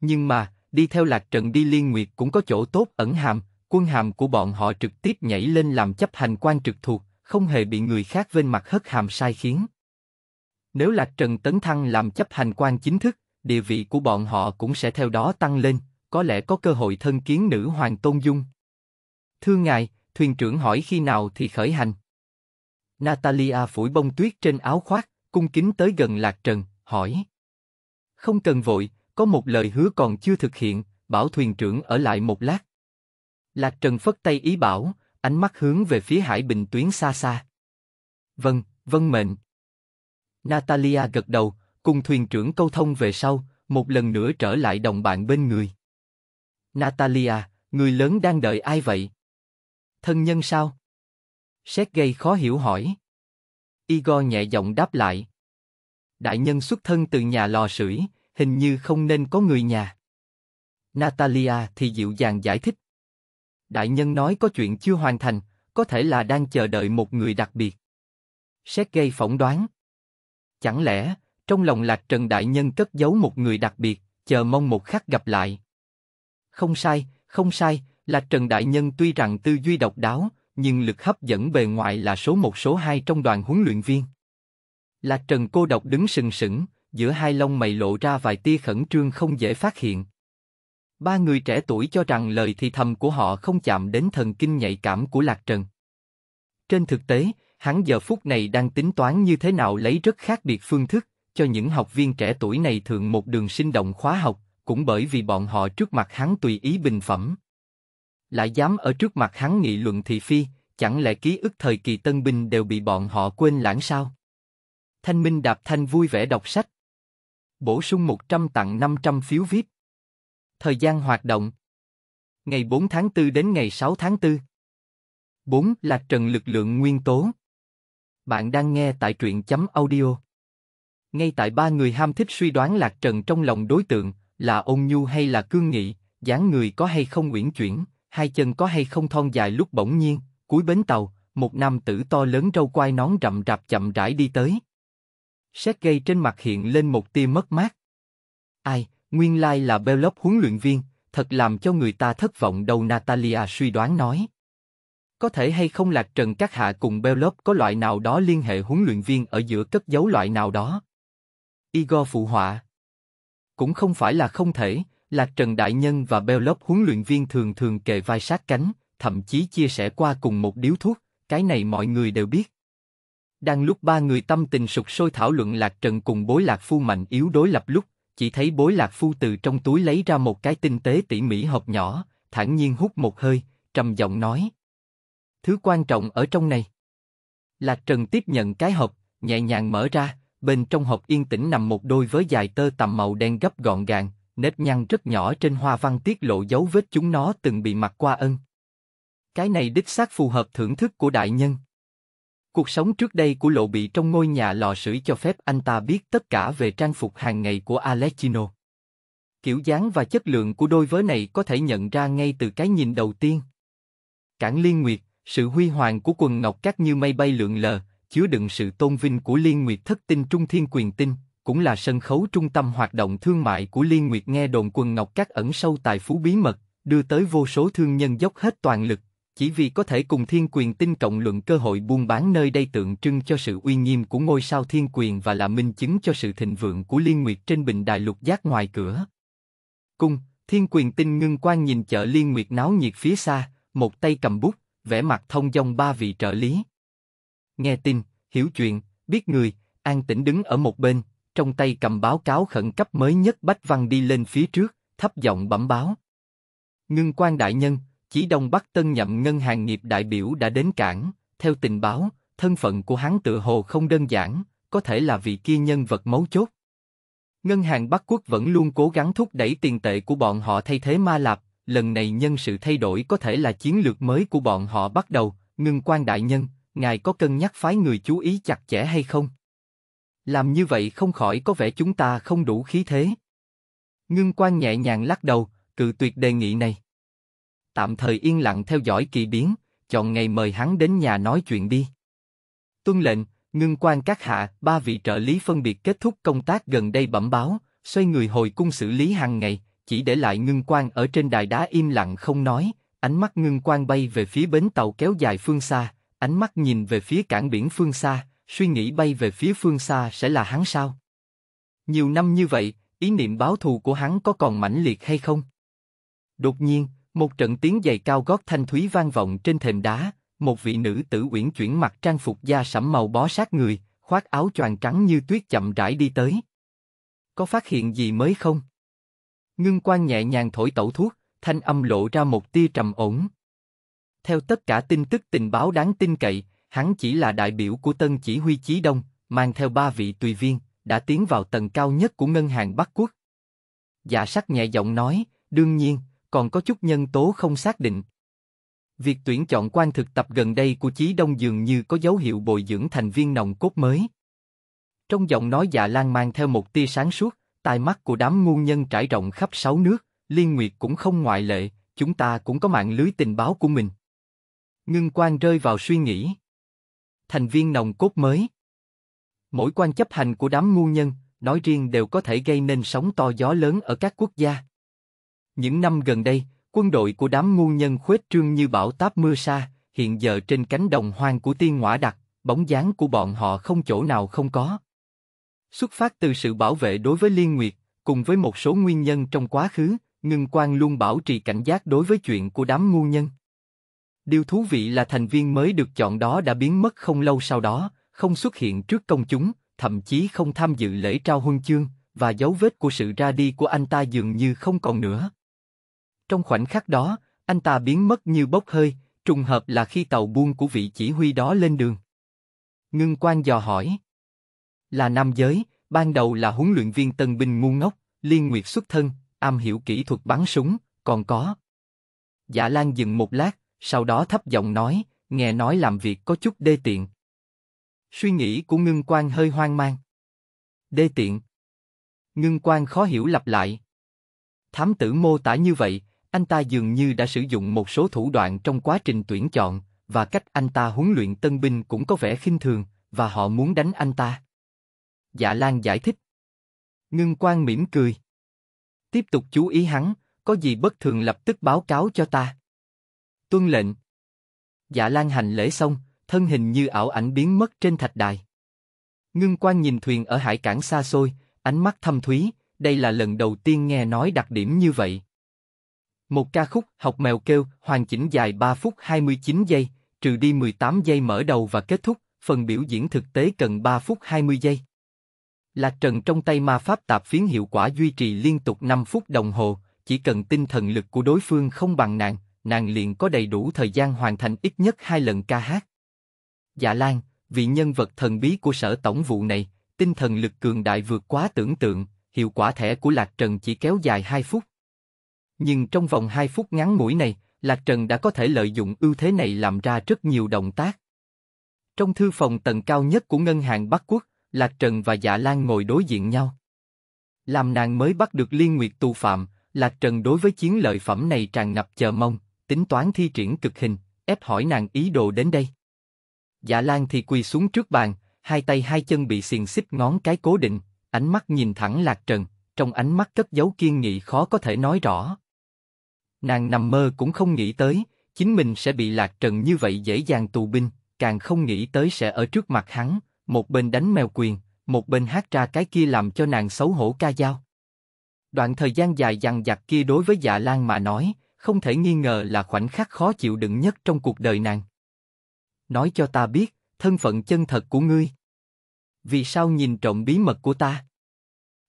Nhưng mà, đi theo lạc trần đi liên nguyệt cũng có chỗ tốt ẩn hàm, quân hàm của bọn họ trực tiếp nhảy lên làm chấp hành quan trực thuộc, không hề bị người khác vên mặt hất hàm sai khiến. Nếu lạc trần tấn thăng làm chấp hành quan chính thức, địa vị của bọn họ cũng sẽ theo đó tăng lên, có lẽ có cơ hội thân kiến nữ hoàng tôn dung. Thưa ngài, thuyền trưởng hỏi khi nào thì khởi hành. Natalia phủi bông tuyết trên áo khoác, cung kính tới gần lạc trần, hỏi. Không cần vội, có một lời hứa còn chưa thực hiện, bảo thuyền trưởng ở lại một lát. Lạc Trần phất tay ý bảo, ánh mắt hướng về phía hải bình tuyến xa xa. Vâng, vâng mệnh. Natalia gật đầu, cùng thuyền trưởng câu thông về sau, một lần nữa trở lại đồng bạn bên người. Natalia, người lớn đang đợi ai vậy? Thân nhân sao? Sergei khó hiểu hỏi. Igor nhẹ giọng đáp lại. Đại nhân xuất thân từ nhà lò sưởi, hình như không nên có người nhà. Natalia thì dịu dàng giải thích. Đại nhân nói có chuyện chưa hoàn thành, có thể là đang chờ đợi một người đặc biệt. Sergei phỏng đoán. Chẳng lẽ, trong lòng lạc trần đại nhân cất giấu một người đặc biệt, chờ mong một khắc gặp lại. Không sai, không sai, lạc trần đại nhân tuy rằng tư duy độc đáo, nhưng lực hấp dẫn bề ngoài là số một số hai trong đoàn huấn luyện viên. Lạc trần cô độc đứng sừng sững, giữa hai lông mày lộ ra vài tia khẩn trương không dễ phát hiện. Ba người trẻ tuổi cho rằng lời thì thầm của họ không chạm đến thần kinh nhạy cảm của Lạc Trần. Trên thực tế, hắn giờ phút này đang tính toán như thế nào lấy rất khác biệt phương thức, cho những học viên trẻ tuổi này thường một đường sinh động khóa học, cũng bởi vì bọn họ trước mặt hắn tùy ý bình phẩm. Lại dám ở trước mặt hắn nghị luận thị phi, chẳng lẽ ký ức thời kỳ tân binh đều bị bọn họ quên lãng sao? Thanh Minh đạp thanh vui vẻ đọc sách. Bổ sung 100 tặng 500 phiếu VIP. Thời gian hoạt động Ngày 4 tháng 4 đến ngày 6 tháng 4 4 là trần lực lượng nguyên tố Bạn đang nghe tại truyện chấm audio Ngay tại ba người ham thích suy đoán lạc trần trong lòng đối tượng Là ôn nhu hay là cương nghị dáng người có hay không uyển chuyển Hai chân có hay không thon dài lúc bỗng nhiên Cuối bến tàu, một nam tử to lớn râu quai nón rậm rạp chậm rãi đi tới gây trên mặt hiện lên một tia mất mát. Ai, nguyên lai là Belov huấn luyện viên, thật làm cho người ta thất vọng đầu Natalia suy đoán nói. Có thể hay không lạc trần các hạ cùng Belov có loại nào đó liên hệ huấn luyện viên ở giữa cất giấu loại nào đó. Igor phụ họa. Cũng không phải là không thể, lạc trần đại nhân và Belov huấn luyện viên thường thường kề vai sát cánh, thậm chí chia sẻ qua cùng một điếu thuốc, cái này mọi người đều biết. Đang lúc ba người tâm tình sục sôi thảo luận Lạc Trần cùng bối Lạc Phu mạnh yếu đối lập lúc, chỉ thấy bối Lạc Phu từ trong túi lấy ra một cái tinh tế tỉ mỉ hộp nhỏ, thản nhiên hút một hơi, trầm giọng nói. Thứ quan trọng ở trong này. Lạc Trần tiếp nhận cái hộp, nhẹ nhàng mở ra, bên trong hộp yên tĩnh nằm một đôi với dài tơ tằm màu đen gấp gọn gàng, nếp nhăn rất nhỏ trên hoa văn tiết lộ dấu vết chúng nó từng bị mặc qua ân. Cái này đích xác phù hợp thưởng thức của đại nhân. Cuộc sống trước đây của Lộ Bị trong ngôi nhà lò sưởi cho phép anh ta biết tất cả về trang phục hàng ngày của Alessino. Kiểu dáng và chất lượng của đôi vớ này có thể nhận ra ngay từ cái nhìn đầu tiên. Cảng Liên Nguyệt, sự huy hoàng của quần ngọc cát như mây bay lượn lờ, chứa đựng sự tôn vinh của Liên Nguyệt thất tinh trung thiên quyền tinh, cũng là sân khấu trung tâm hoạt động thương mại của Liên Nguyệt nghe đồn quần ngọc cát ẩn sâu tài phú bí mật, đưa tới vô số thương nhân dốc hết toàn lực, chỉ vì có thể cùng thiên quyền tinh cộng luận cơ hội buôn bán nơi đây tượng trưng cho sự uy nghiêm của ngôi sao thiên quyền và là minh chứng cho sự thịnh vượng của liên nguyệt trên bình đài lục giác ngoài cửa. Cung, thiên quyền tinh ngưng quan nhìn chợ liên nguyệt náo nhiệt phía xa, một tay cầm bút, vẽ mặt thông dong ba vị trợ lý. Nghe tin, hiểu chuyện, biết người, an tĩnh đứng ở một bên, trong tay cầm báo cáo khẩn cấp mới nhất Bách Văn đi lên phía trước, thấp giọng bẩm báo. Ngưng quan đại nhân, chỉ Đông Bắc tân nhậm ngân hàng nghiệp đại biểu đã đến cảng, theo tình báo, thân phận của hắn tự hồ không đơn giản, có thể là vị kia nhân vật mấu chốt. Ngân hàng Bắc Quốc vẫn luôn cố gắng thúc đẩy tiền tệ của bọn họ thay thế ma lạp, lần này nhân sự thay đổi có thể là chiến lược mới của bọn họ bắt đầu, ngưng quan đại nhân, ngài có cân nhắc phái người chú ý chặt chẽ hay không? Làm như vậy không khỏi có vẻ chúng ta không đủ khí thế. Ngưng quan nhẹ nhàng lắc đầu, cự tuyệt đề nghị này tạm thời yên lặng theo dõi kỳ biến, chọn ngày mời hắn đến nhà nói chuyện đi. Tuân lệnh, ngưng quan các hạ, ba vị trợ lý phân biệt kết thúc công tác gần đây bẩm báo, xoay người hồi cung xử lý hàng ngày, chỉ để lại ngưng quan ở trên đài đá im lặng không nói, ánh mắt ngưng quan bay về phía bến tàu kéo dài phương xa, ánh mắt nhìn về phía cảng biển phương xa, suy nghĩ bay về phía phương xa sẽ là hắn sao? Nhiều năm như vậy, ý niệm báo thù của hắn có còn mãnh liệt hay không? Đột nhiên, một trận tiếng giày cao gót thanh thúy vang vọng trên thềm đá, một vị nữ tử uyển chuyển mặc trang phục da sẫm màu bó sát người, khoác áo choàng trắng như tuyết chậm rãi đi tới. Có phát hiện gì mới không? Ngưng quan nhẹ nhàng thổi tẩu thuốc, thanh âm lộ ra một tia trầm ổn. Theo tất cả tin tức tình báo đáng tin cậy, hắn chỉ là đại biểu của tân chỉ huy chí đông, mang theo ba vị tùy viên, đã tiến vào tầng cao nhất của ngân hàng Bắc Quốc. Giả dạ sắc nhẹ giọng nói, đương nhiên, còn có chút nhân tố không xác định. Việc tuyển chọn quan thực tập gần đây của Chí Đông dường như có dấu hiệu bồi dưỡng thành viên nòng cốt mới. Trong giọng nói dạ lan mang theo một tia sáng suốt, tai mắt của đám ngu nhân trải rộng khắp sáu nước, Liên Nguyệt cũng không ngoại lệ, chúng ta cũng có mạng lưới tình báo của mình. Ngưng quan rơi vào suy nghĩ. Thành viên nòng cốt mới. Mỗi quan chấp hành của đám ngu nhân, nói riêng đều có thể gây nên sóng to gió lớn ở các quốc gia. Những năm gần đây, quân đội của đám ngu nhân khuếch trương như bão táp mưa sa, hiện giờ trên cánh đồng hoang của tiên ngõa đặc, bóng dáng của bọn họ không chỗ nào không có. Xuất phát từ sự bảo vệ đối với Liên Nguyệt, cùng với một số nguyên nhân trong quá khứ, Ngưng Quang luôn bảo trì cảnh giác đối với chuyện của đám ngu nhân. Điều thú vị là thành viên mới được chọn đó đã biến mất không lâu sau đó, không xuất hiện trước công chúng, thậm chí không tham dự lễ trao huân chương, và dấu vết của sự ra đi của anh ta dường như không còn nữa. Trong khoảnh khắc đó, anh ta biến mất như bốc hơi, trùng hợp là khi tàu buôn của vị chỉ huy đó lên đường. Ngưng quan dò hỏi. Là nam giới, ban đầu là huấn luyện viên tân binh ngu ngốc, liên nguyệt xuất thân, am hiểu kỹ thuật bắn súng, còn có. Dạ Lan dừng một lát, sau đó thấp giọng nói, nghe nói làm việc có chút đê tiện. Suy nghĩ của ngưng quan hơi hoang mang. Đê tiện. Ngưng quan khó hiểu lặp lại. Thám tử mô tả như vậy, anh ta dường như đã sử dụng một số thủ đoạn trong quá trình tuyển chọn, và cách anh ta huấn luyện tân binh cũng có vẻ khinh thường, và họ muốn đánh anh ta. Dạ Lan giải thích. Ngưng Quang mỉm cười. Tiếp tục chú ý hắn, có gì bất thường lập tức báo cáo cho ta. Tuân lệnh. Dạ Lan hành lễ xong, thân hình như ảo ảnh biến mất trên thạch đài. Ngưng Quang nhìn thuyền ở hải cảng xa xôi, ánh mắt thâm thúy, đây là lần đầu tiên nghe nói đặc điểm như vậy. Một ca khúc học mèo kêu hoàn chỉnh dài 3 phút 29 giây, trừ đi 18 giây mở đầu và kết thúc, phần biểu diễn thực tế cần 3 phút 20 giây. Lạc Trần trong tay ma pháp tạp phiến hiệu quả duy trì liên tục 5 phút đồng hồ, chỉ cần tinh thần lực của đối phương không bằng nàng, nàng liền có đầy đủ thời gian hoàn thành ít nhất hai lần ca hát. Dạ Lan, vị nhân vật thần bí của sở tổng vụ này, tinh thần lực cường đại vượt quá tưởng tượng, hiệu quả thẻ của Lạc Trần chỉ kéo dài 2 phút. Nhưng trong vòng 2 phút ngắn ngủi này, Lạc Trần đã có thể lợi dụng ưu thế này làm ra rất nhiều động tác. Trong thư phòng tầng cao nhất của ngân hàng Bắc Quốc, Lạc Trần và Dạ Lan ngồi đối diện nhau. Làm nàng mới bắt được Liên Nguyệt tù phạm, Lạc Trần đối với chiến lợi phẩm này tràn ngập chờ mong, tính toán thi triển cực hình, ép hỏi nàng ý đồ đến đây. Dạ Lan thì quỳ xuống trước bàn, hai tay hai chân bị xiềng xích ngón cái cố định, ánh mắt nhìn thẳng Lạc Trần, trong ánh mắt cất giấu kiên nghị khó có thể nói rõ. Nàng nằm mơ cũng không nghĩ tới, chính mình sẽ bị lạc trần như vậy dễ dàng tù binh, càng không nghĩ tới sẽ ở trước mặt hắn, một bên đánh mèo quyền, một bên hát ra cái kia làm cho nàng xấu hổ ca dao. Đoạn thời gian dài dằn vặt kia đối với dạ Lan mà nói, không thể nghi ngờ là khoảnh khắc khó chịu đựng nhất trong cuộc đời nàng. Nói cho ta biết, thân phận chân thật của ngươi. Vì sao nhìn trộm bí mật của ta?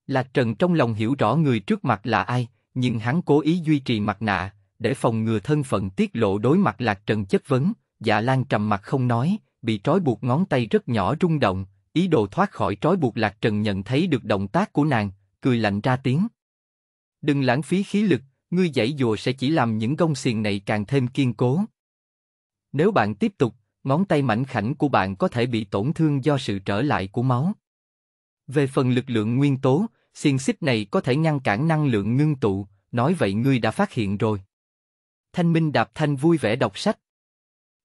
Lạc Trần trong lòng hiểu rõ người trước mặt là ai, nhưng hắn cố ý duy trì mặt nạ để phòng ngừa thân phận tiết lộ đối mặt lạc trần chất vấn. Dạ Lan trầm mặt không nói, bị trói buộc ngón tay rất nhỏ rung động, ý đồ thoát khỏi trói buộc lạc trần nhận thấy được động tác của nàng, cười lạnh ra tiếng. Đừng lãng phí khí lực, ngươi dãy dùa sẽ chỉ làm những gông xiềng này càng thêm kiên cố. Nếu bạn tiếp tục, ngón tay mảnh khảnh của bạn có thể bị tổn thương do sự trở lại của máu. Về phần lực lượng nguyên tố, xiên xích này có thể ngăn cản năng lượng ngưng tụ, nói vậy ngươi đã phát hiện rồi. Thanh Minh Đạp Thanh vui vẻ đọc sách.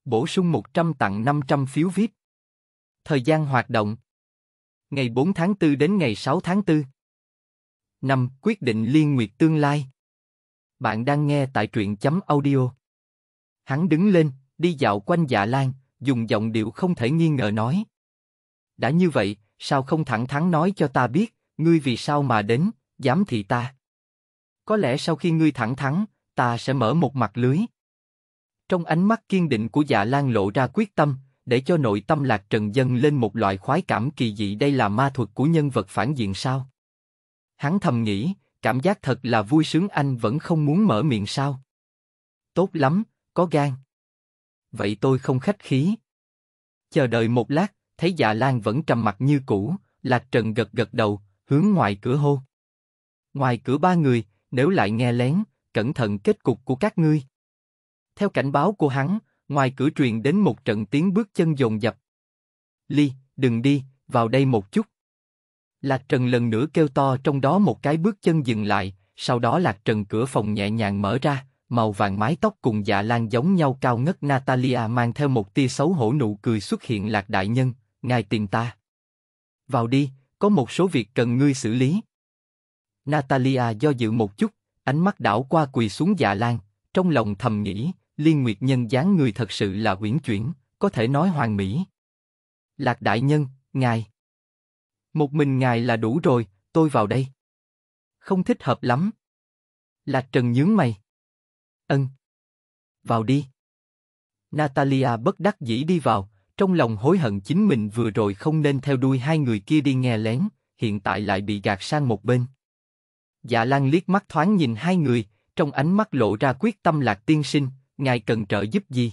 Bổ sung 100 tặng 500 phiếu VIP. Thời gian hoạt động. Ngày 4 tháng 4 đến ngày 6 tháng 4. Năm Quyết định liên nguyệt tương lai. Bạn đang nghe tại truyện chấm audio. Hắn đứng lên, đi dạo quanh dạ lan, dùng giọng điệu không thể nghi ngờ nói. Đã như vậy, sao không thẳng thắn nói cho ta biết? ngươi vì sao mà đến, dám thị ta? Có lẽ sau khi ngươi thẳng thắn, ta sẽ mở một mặt lưới. Trong ánh mắt kiên định của Dạ Lan lộ ra quyết tâm, để cho nội tâm lạc trần dân lên một loại khoái cảm kỳ dị. Đây là ma thuật của nhân vật phản diện sao? Hắn thầm nghĩ, cảm giác thật là vui sướng. Anh vẫn không muốn mở miệng sao? Tốt lắm, có gan. Vậy tôi không khách khí. Chờ đợi một lát, thấy Dạ Lan vẫn trầm mặt như cũ, lạc trần gật gật đầu, hướng ngoài cửa hô. Ngoài cửa ba người, nếu lại nghe lén, cẩn thận kết cục của các ngươi. Theo cảnh báo của hắn, ngoài cửa truyền đến một trận tiếng bước chân dồn dập. Ly, đừng đi, vào đây một chút. Lạc Trần lần nữa kêu to trong đó một cái bước chân dừng lại, sau đó Lạc Trần cửa phòng nhẹ nhàng mở ra, màu vàng mái tóc cùng dạ lan giống nhau cao ngất Natalia mang theo một tia xấu hổ nụ cười xuất hiện Lạc Đại Nhân, ngài tìm ta. Vào đi, có một số việc cần ngươi xử lý. Natalia do dự một chút, ánh mắt đảo qua quỳ xuống dạ lan, trong lòng thầm nghĩ, liên nguyệt nhân dáng người thật sự là uyển chuyển, có thể nói hoàn mỹ. Lạc đại nhân, ngài. Một mình ngài là đủ rồi, tôi vào đây. Không thích hợp lắm. Lạc trần nhướng mày. Ân. Vào đi. Natalia bất đắc dĩ đi vào, trong lòng hối hận chính mình vừa rồi không nên theo đuôi hai người kia đi nghe lén, hiện tại lại bị gạt sang một bên. Dạ Lan liếc mắt thoáng nhìn hai người, trong ánh mắt lộ ra quyết tâm lạc tiên sinh, ngài cần trợ giúp gì?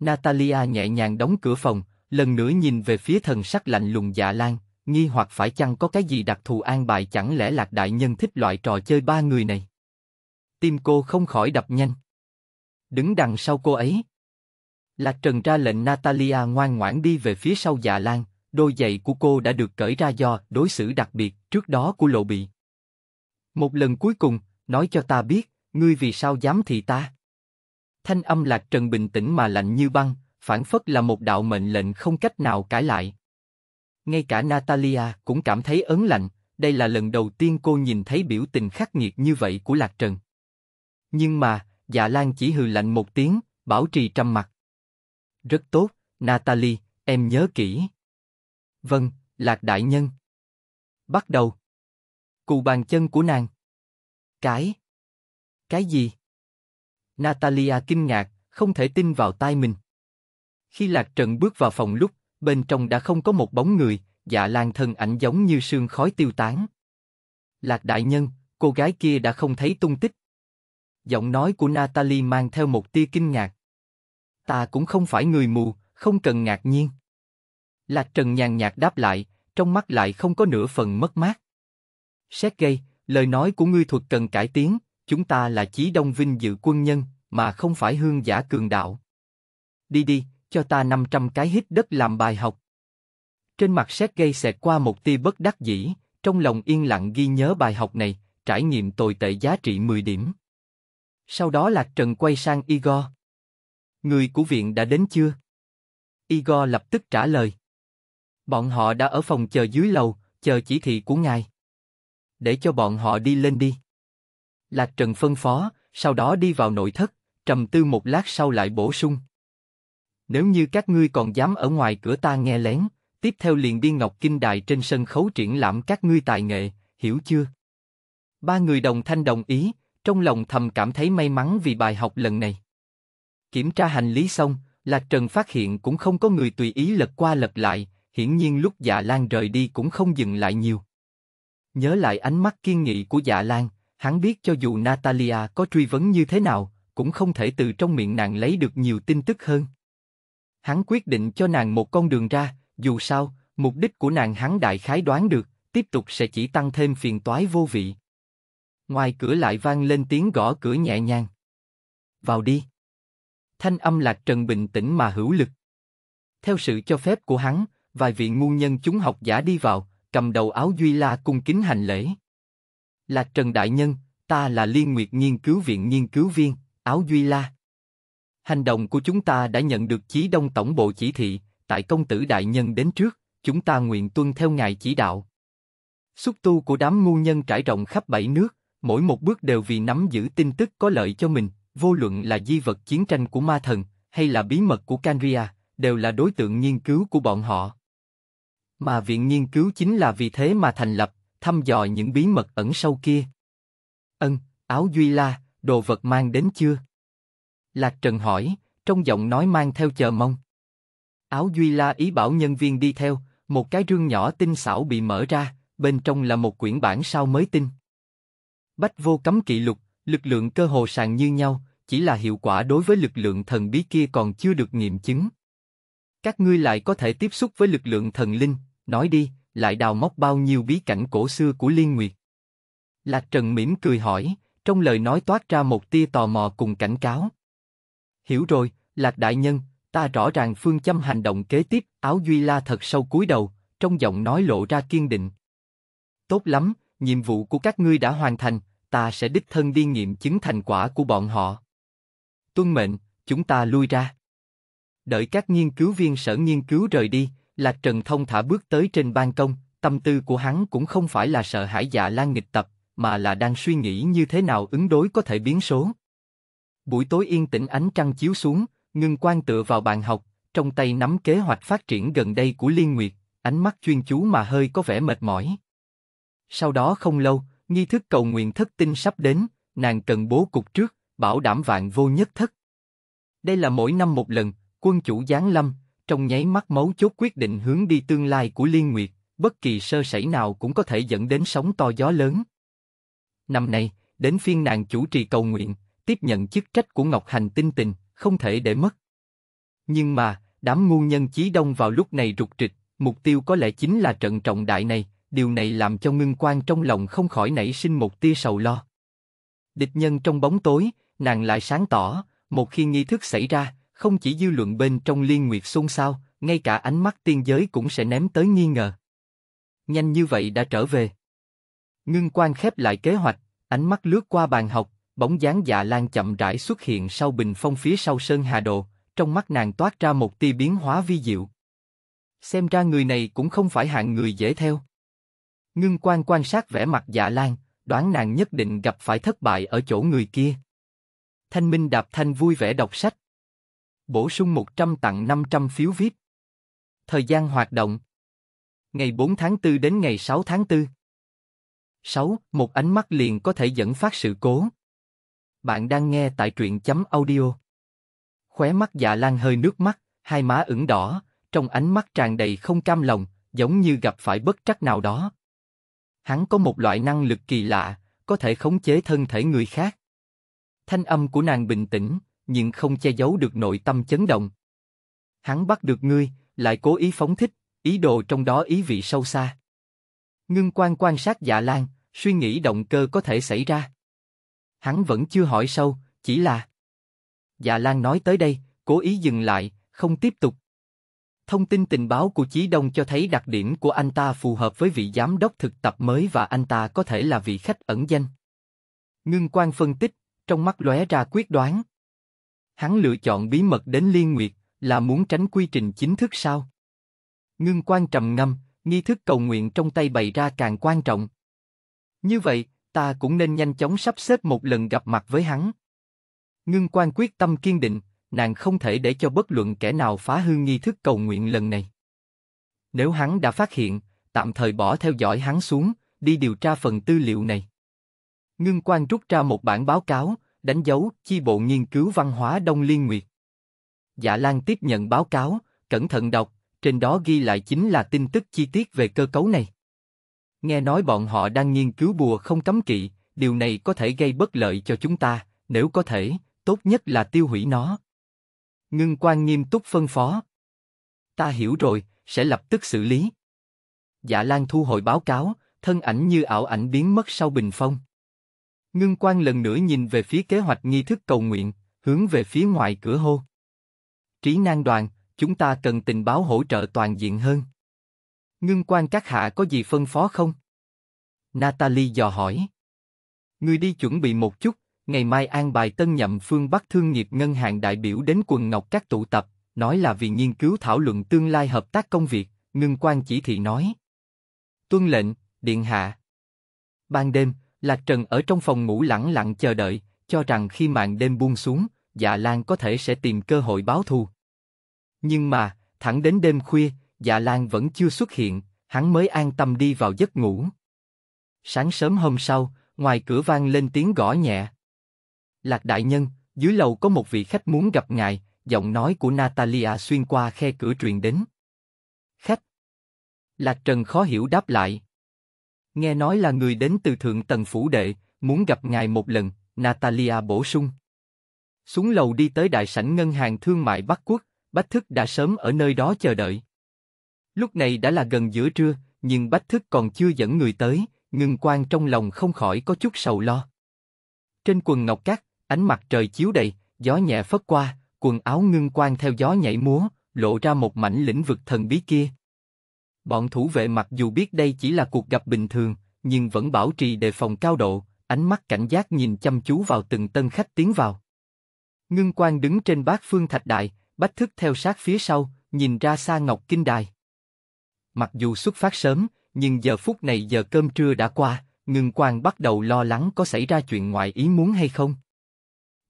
Natalia nhẹ nhàng đóng cửa phòng, lần nữa nhìn về phía thần sắc lạnh lùng dạ lan, nghi hoặc phải chăng có cái gì đặc thù an bài chẳng lẽ lạc đại nhân thích loại trò chơi ba người này. Tim cô không khỏi đập nhanh. Đứng đằng sau cô ấy, Lạc Trần ra lệnh Natalia ngoan ngoãn đi về phía sau dạ lan, đôi giày của cô đã được cởi ra do đối xử đặc biệt trước đó của lộ bị. Một lần cuối cùng, nói cho ta biết, ngươi vì sao dám thị ta? Thanh âm Lạc Trần bình tĩnh mà lạnh như băng, phản phất là một đạo mệnh lệnh không cách nào cãi lại. Ngay cả Natalia cũng cảm thấy ấn lạnh, đây là lần đầu tiên cô nhìn thấy biểu tình khắc nghiệt như vậy của Lạc Trần. Nhưng mà, Dạ Lan chỉ hừ lạnh một tiếng, bảo trì trầm mặt rất tốt, Natalie, em nhớ kỹ. Vâng, Lạc Đại Nhân. Bắt đầu. Cù bàn chân của nàng. Cái. Cái gì? Natalia kinh ngạc, không thể tin vào tai mình. Khi Lạc Trần bước vào phòng lúc, bên trong đã không có một bóng người, dạ lan thân ảnh giống như sương khói tiêu tán. Lạc Đại Nhân, cô gái kia đã không thấy tung tích. Giọng nói của Natalie mang theo một tia kinh ngạc. Ta cũng không phải người mù, không cần ngạc nhiên. Lạc Trần nhàn nhạt đáp lại, trong mắt lại không có nửa phần mất mát. Xét gây, lời nói của ngươi thuật cần cải tiến, chúng ta là chí đông vinh dự quân nhân, mà không phải hương giả cường đạo. Đi đi, cho ta 500 cái hít đất làm bài học. Trên mặt xét gây xẹt qua một tia bất đắc dĩ, trong lòng yên lặng ghi nhớ bài học này, trải nghiệm tồi tệ giá trị 10 điểm. Sau đó Lạc Trần quay sang Igor. Người của viện đã đến chưa? Igor lập tức trả lời. Bọn họ đã ở phòng chờ dưới lầu, chờ chỉ thị của ngài. Để cho bọn họ đi lên đi. Lạc Trần phân phó, sau đó đi vào nội thất, trầm tư một lát sau lại bổ sung. Nếu như các ngươi còn dám ở ngoài cửa ta nghe lén, tiếp theo liền đi Ngọc Kinh Đài trên sân khấu triển lãm các ngươi tài nghệ, hiểu chưa? Ba người đồng thanh đồng ý, trong lòng thầm cảm thấy may mắn vì bài học lần này. Kiểm tra hành lý xong, Lạc Trần phát hiện cũng không có người tùy ý lật qua lật lại, hiển nhiên lúc Dạ Lan rời đi cũng không dừng lại nhiều. Nhớ lại ánh mắt kiên nghị của Dạ Lan, hắn biết cho dù Natalia có truy vấn như thế nào, cũng không thể từ trong miệng nàng lấy được nhiều tin tức hơn. Hắn quyết định cho nàng một con đường ra, dù sao, mục đích của nàng hắn đại khái đoán được, tiếp tục sẽ chỉ tăng thêm phiền toái vô vị. Ngoài cửa lại vang lên tiếng gõ cửa nhẹ nhàng. Vào đi thanh âm lạc trần bình tĩnh mà hữu lực. Theo sự cho phép của hắn, vài vị ngu nhân chúng học giả đi vào, cầm đầu áo Duy La cung kính hành lễ. Lạc Trần Đại Nhân, ta là Liên Nguyệt Nghiên cứu viện nghiên cứu viên, áo Duy La. Hành động của chúng ta đã nhận được Chí Đông Tổng Bộ chỉ thị, tại công tử Đại Nhân đến trước, chúng ta nguyện tuân theo Ngài chỉ đạo. Xúc tu của đám ngu nhân trải rộng khắp bảy nước, mỗi một bước đều vì nắm giữ tin tức có lợi cho mình, vô luận là di vật chiến tranh của ma thần, hay là bí mật của Canria, đều là đối tượng nghiên cứu của bọn họ. Mà viện nghiên cứu chính là vì thế mà thành lập, thăm dò những bí mật ẩn sâu kia. Ân, áo Duy La, đồ vật mang đến chưa? Lạc Trần hỏi, trong giọng nói mang theo chờ mong. Áo Duy La ý bảo nhân viên đi theo, một cái rương nhỏ tinh xảo bị mở ra, bên trong là một quyển bản sao mới tinh. Bách vô cấm kỵ lục, lực lượng cơ hồ sàn như nhau, chỉ là hiệu quả đối với lực lượng thần bí kia còn chưa được nghiệm chứng. Các ngươi lại có thể tiếp xúc với lực lượng thần linh, nói đi, lại đào móc bao nhiêu bí cảnh cổ xưa của Liên Nguyệt. Lạc Trần mỉm cười hỏi, trong lời nói toát ra một tia tò mò cùng cảnh cáo. Hiểu rồi, Lạc Đại Nhân, ta rõ ràng phương châm hành động kế tiếp, áo Duy La thật sâu cúi đầu, trong giọng nói lộ ra kiên định. Tốt lắm, nhiệm vụ của các ngươi đã hoàn thành, ta sẽ đích thân đi nghiệm chứng thành quả của bọn họ tuân mệnh, chúng ta lui ra. Đợi các nghiên cứu viên sở nghiên cứu rời đi, Lạc Trần Thông thả bước tới trên ban công, tâm tư của hắn cũng không phải là sợ hãi dạ lan nghịch tập, mà là đang suy nghĩ như thế nào ứng đối có thể biến số. Buổi tối yên tĩnh ánh trăng chiếu xuống, ngưng quan tựa vào bàn học, trong tay nắm kế hoạch phát triển gần đây của Liên Nguyệt, ánh mắt chuyên chú mà hơi có vẻ mệt mỏi. Sau đó không lâu, nghi thức cầu nguyện thất tinh sắp đến, nàng cần bố cục trước, bảo đảm vạn vô nhất thất. Đây là mỗi năm một lần, quân chủ giáng lâm, trong nháy mắt máu chốt quyết định hướng đi tương lai của Liên Nguyệt, bất kỳ sơ sẩy nào cũng có thể dẫn đến sóng to gió lớn. Năm nay, đến phiên nàng chủ trì cầu nguyện, tiếp nhận chức trách của Ngọc Hành tinh tình, không thể để mất. Nhưng mà, đám ngu nhân chí đông vào lúc này rụt rịch, mục tiêu có lẽ chính là trận trọng đại này, điều này làm cho ngưng quan trong lòng không khỏi nảy sinh một tia sầu lo. Địch nhân trong bóng tối, nàng lại sáng tỏ, một khi nghi thức xảy ra, không chỉ dư luận bên trong liên nguyệt xôn xao, ngay cả ánh mắt tiên giới cũng sẽ ném tới nghi ngờ. Nhanh như vậy đã trở về. Ngưng quan khép lại kế hoạch, ánh mắt lướt qua bàn học, bóng dáng dạ lan chậm rãi xuất hiện sau bình phong phía sau sơn hà đồ, trong mắt nàng toát ra một tia biến hóa vi diệu. Xem ra người này cũng không phải hạng người dễ theo. Ngưng quan quan sát vẻ mặt dạ lan, đoán nàng nhất định gặp phải thất bại ở chỗ người kia. Thanh Minh Đạp Thanh vui vẻ đọc sách. Bổ sung 100 tặng 500 phiếu VIP. Thời gian hoạt động. Ngày 4 tháng 4 đến ngày 6 tháng 4. 6. Một ánh mắt liền có thể dẫn phát sự cố. Bạn đang nghe tại truyện chấm audio. Khóe mắt dạ lan hơi nước mắt, hai má ửng đỏ, trong ánh mắt tràn đầy không cam lòng, giống như gặp phải bất trắc nào đó. Hắn có một loại năng lực kỳ lạ, có thể khống chế thân thể người khác. Thanh âm của nàng bình tĩnh, nhưng không che giấu được nội tâm chấn động. Hắn bắt được ngươi, lại cố ý phóng thích, ý đồ trong đó ý vị sâu xa. Ngưng quan quan sát dạ lan, suy nghĩ động cơ có thể xảy ra. Hắn vẫn chưa hỏi sâu, chỉ là... Dạ lan nói tới đây, cố ý dừng lại, không tiếp tục. Thông tin tình báo của Chí Đông cho thấy đặc điểm của anh ta phù hợp với vị giám đốc thực tập mới và anh ta có thể là vị khách ẩn danh. Ngưng quan phân tích, trong mắt lóe ra quyết đoán. Hắn lựa chọn bí mật đến liên nguyệt, là muốn tránh quy trình chính thức sao? Ngưng quan trầm ngâm, nghi thức cầu nguyện trong tay bày ra càng quan trọng. Như vậy, ta cũng nên nhanh chóng sắp xếp một lần gặp mặt với hắn. Ngưng quan quyết tâm kiên định, nàng không thể để cho bất luận kẻ nào phá hư nghi thức cầu nguyện lần này. Nếu hắn đã phát hiện, tạm thời bỏ theo dõi hắn xuống, đi điều tra phần tư liệu này. Ngưng quan rút ra một bản báo cáo, đánh dấu chi bộ nghiên cứu văn hóa Đông Liên Nguyệt. Dạ Lan tiếp nhận báo cáo, cẩn thận đọc, trên đó ghi lại chính là tin tức chi tiết về cơ cấu này. Nghe nói bọn họ đang nghiên cứu bùa không cấm kỵ, điều này có thể gây bất lợi cho chúng ta, nếu có thể, tốt nhất là tiêu hủy nó. Ngưng quan nghiêm túc phân phó. Ta hiểu rồi, sẽ lập tức xử lý. Dạ Lan thu hồi báo cáo, thân ảnh như ảo ảnh biến mất sau bình phong. Ngưng quan lần nữa nhìn về phía kế hoạch nghi thức cầu nguyện, hướng về phía ngoài cửa hô. Trí năng đoàn, chúng ta cần tình báo hỗ trợ toàn diện hơn. Ngưng quan các hạ có gì phân phó không? Natalie dò hỏi. Người đi chuẩn bị một chút, ngày mai an bài tân nhậm phương Bắc Thương nghiệp Ngân hàng đại biểu đến quần ngọc các tụ tập, nói là vì nghiên cứu thảo luận tương lai hợp tác công việc, ngưng quan chỉ thị nói. Tuân lệnh, điện hạ. Ban đêm, Lạc Trần ở trong phòng ngủ lặng lặng chờ đợi, cho rằng khi màn đêm buông xuống, Dạ Lan có thể sẽ tìm cơ hội báo thù. Nhưng mà, thẳng đến đêm khuya, Dạ Lan vẫn chưa xuất hiện, hắn mới an tâm đi vào giấc ngủ. Sáng sớm hôm sau, ngoài cửa vang lên tiếng gõ nhẹ. Lạc đại nhân, dưới lầu có một vị khách muốn gặp ngài, giọng nói của Natalia xuyên qua khe cửa truyền đến. Khách. Lạc Trần khó hiểu đáp lại. Nghe nói là người đến từ thượng tầng phủ đệ, muốn gặp ngài một lần, Natalia bổ sung. Xuống lầu đi tới đại sảnh ngân hàng thương mại Bắc Quốc, Bách Thức đã sớm ở nơi đó chờ đợi. Lúc này đã là gần giữa trưa, nhưng Bách Thức còn chưa dẫn người tới, ngừng quan trong lòng không khỏi có chút sầu lo. Trên quần ngọc cát, ánh mặt trời chiếu đầy, gió nhẹ phất qua, quần áo ngưng quan theo gió nhảy múa, lộ ra một mảnh lĩnh vực thần bí kia, Bọn thủ vệ mặc dù biết đây chỉ là cuộc gặp bình thường, nhưng vẫn bảo trì đề phòng cao độ, ánh mắt cảnh giác nhìn chăm chú vào từng tân khách tiến vào. Ngưng quan đứng trên bát phương thạch đại, bách thức theo sát phía sau, nhìn ra xa ngọc kinh đài. Mặc dù xuất phát sớm, nhưng giờ phút này giờ cơm trưa đã qua, ngưng quan bắt đầu lo lắng có xảy ra chuyện ngoài ý muốn hay không.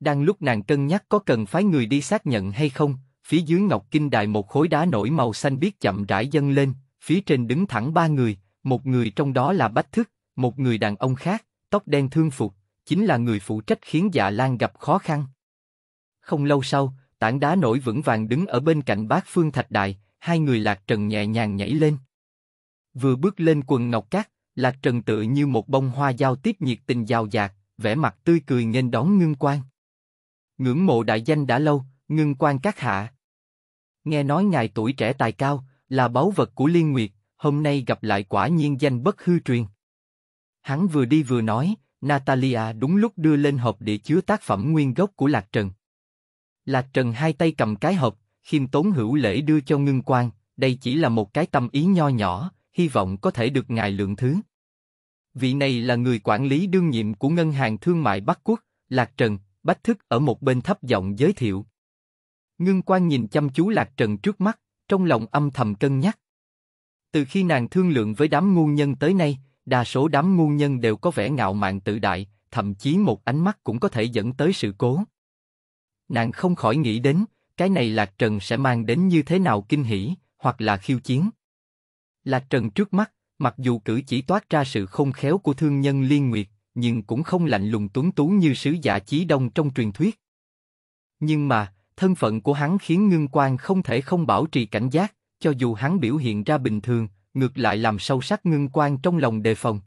Đang lúc nàng cân nhắc có cần phái người đi xác nhận hay không, phía dưới ngọc kinh đài một khối đá nổi màu xanh biếc chậm rãi dâng lên, Phía trên đứng thẳng ba người, một người trong đó là Bách Thức, một người đàn ông khác, tóc đen thương phục, chính là người phụ trách khiến dạ Lan gặp khó khăn. Không lâu sau, tảng đá nổi vững vàng đứng ở bên cạnh bác Phương Thạch Đại, hai người Lạc Trần nhẹ nhàng nhảy lên. Vừa bước lên quần ngọc cát, Lạc Trần tự như một bông hoa giao tiếp nhiệt tình giao dạt, vẻ mặt tươi cười nghênh đón ngưng quan. Ngưỡng mộ đại danh đã lâu, ngưng quan các hạ. Nghe nói ngài tuổi trẻ tài cao, là báu vật của Liên Nguyệt, hôm nay gặp lại quả nhiên danh bất hư truyền. Hắn vừa đi vừa nói, Natalia đúng lúc đưa lên hộp để chứa tác phẩm nguyên gốc của Lạc Trần. Lạc Trần hai tay cầm cái hộp, khiêm tốn hữu lễ đưa cho Ngưng Quan, đây chỉ là một cái tâm ý nho nhỏ, hy vọng có thể được ngài lượng thứ. Vị này là người quản lý đương nhiệm của Ngân hàng Thương mại Bắc Quốc, Lạc Trần, Bách Thức ở một bên thấp giọng giới thiệu. Ngưng Quan nhìn chăm chú Lạc Trần trước mắt, trong lòng âm thầm cân nhắc. Từ khi nàng thương lượng với đám ngu nhân tới nay, đa số đám ngu nhân đều có vẻ ngạo mạn tự đại, thậm chí một ánh mắt cũng có thể dẫn tới sự cố. Nàng không khỏi nghĩ đến, cái này Lạc Trần sẽ mang đến như thế nào kinh hỉ, hoặc là khiêu chiến. Lạc Trần trước mắt, mặc dù cử chỉ toát ra sự không khéo của thương nhân liên nguyệt, nhưng cũng không lạnh lùng tuấn tú như sứ giả chí đông trong truyền thuyết. Nhưng mà, thân phận của hắn khiến ngưng quan không thể không bảo trì cảnh giác, cho dù hắn biểu hiện ra bình thường, ngược lại làm sâu sắc ngưng quan trong lòng đề phòng.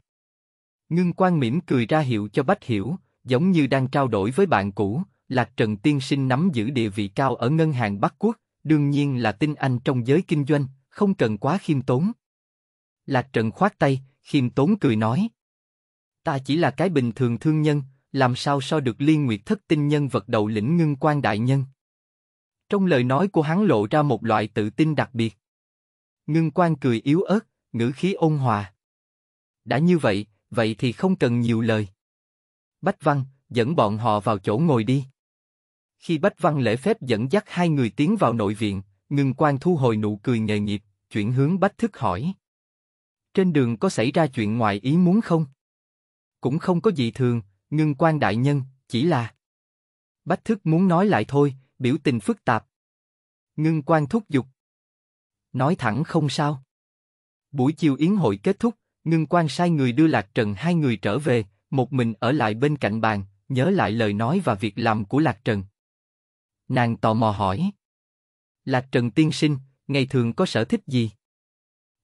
Ngưng quan mỉm cười ra hiệu cho Bách Hiểu, giống như đang trao đổi với bạn cũ, Lạc Trần Tiên Sinh nắm giữ địa vị cao ở Ngân hàng Bắc Quốc, đương nhiên là tin anh trong giới kinh doanh, không cần quá khiêm tốn. Lạc Trần khoát tay, khiêm tốn cười nói. Ta chỉ là cái bình thường thương nhân, làm sao so được liên nguyệt thất tinh nhân vật đầu lĩnh ngưng quan đại nhân. Trong lời nói của hắn lộ ra một loại tự tin đặc biệt. Ngưng quan cười yếu ớt, ngữ khí ôn hòa. Đã như vậy, vậy thì không cần nhiều lời. Bách Văn, dẫn bọn họ vào chỗ ngồi đi. Khi Bách Văn lễ phép dẫn dắt hai người tiến vào nội viện, ngưng quan thu hồi nụ cười nghề nghiệp, chuyển hướng Bách Thức hỏi. Trên đường có xảy ra chuyện ngoài ý muốn không? Cũng không có gì thường, ngưng quan đại nhân, chỉ là... Bách Thức muốn nói lại thôi, biểu tình phức tạp. Ngưng quan thúc giục. Nói thẳng không sao. Buổi chiều yến hội kết thúc, ngưng quan sai người đưa lạc trần hai người trở về, một mình ở lại bên cạnh bàn, nhớ lại lời nói và việc làm của lạc trần. Nàng tò mò hỏi. Lạc trần tiên sinh, ngày thường có sở thích gì?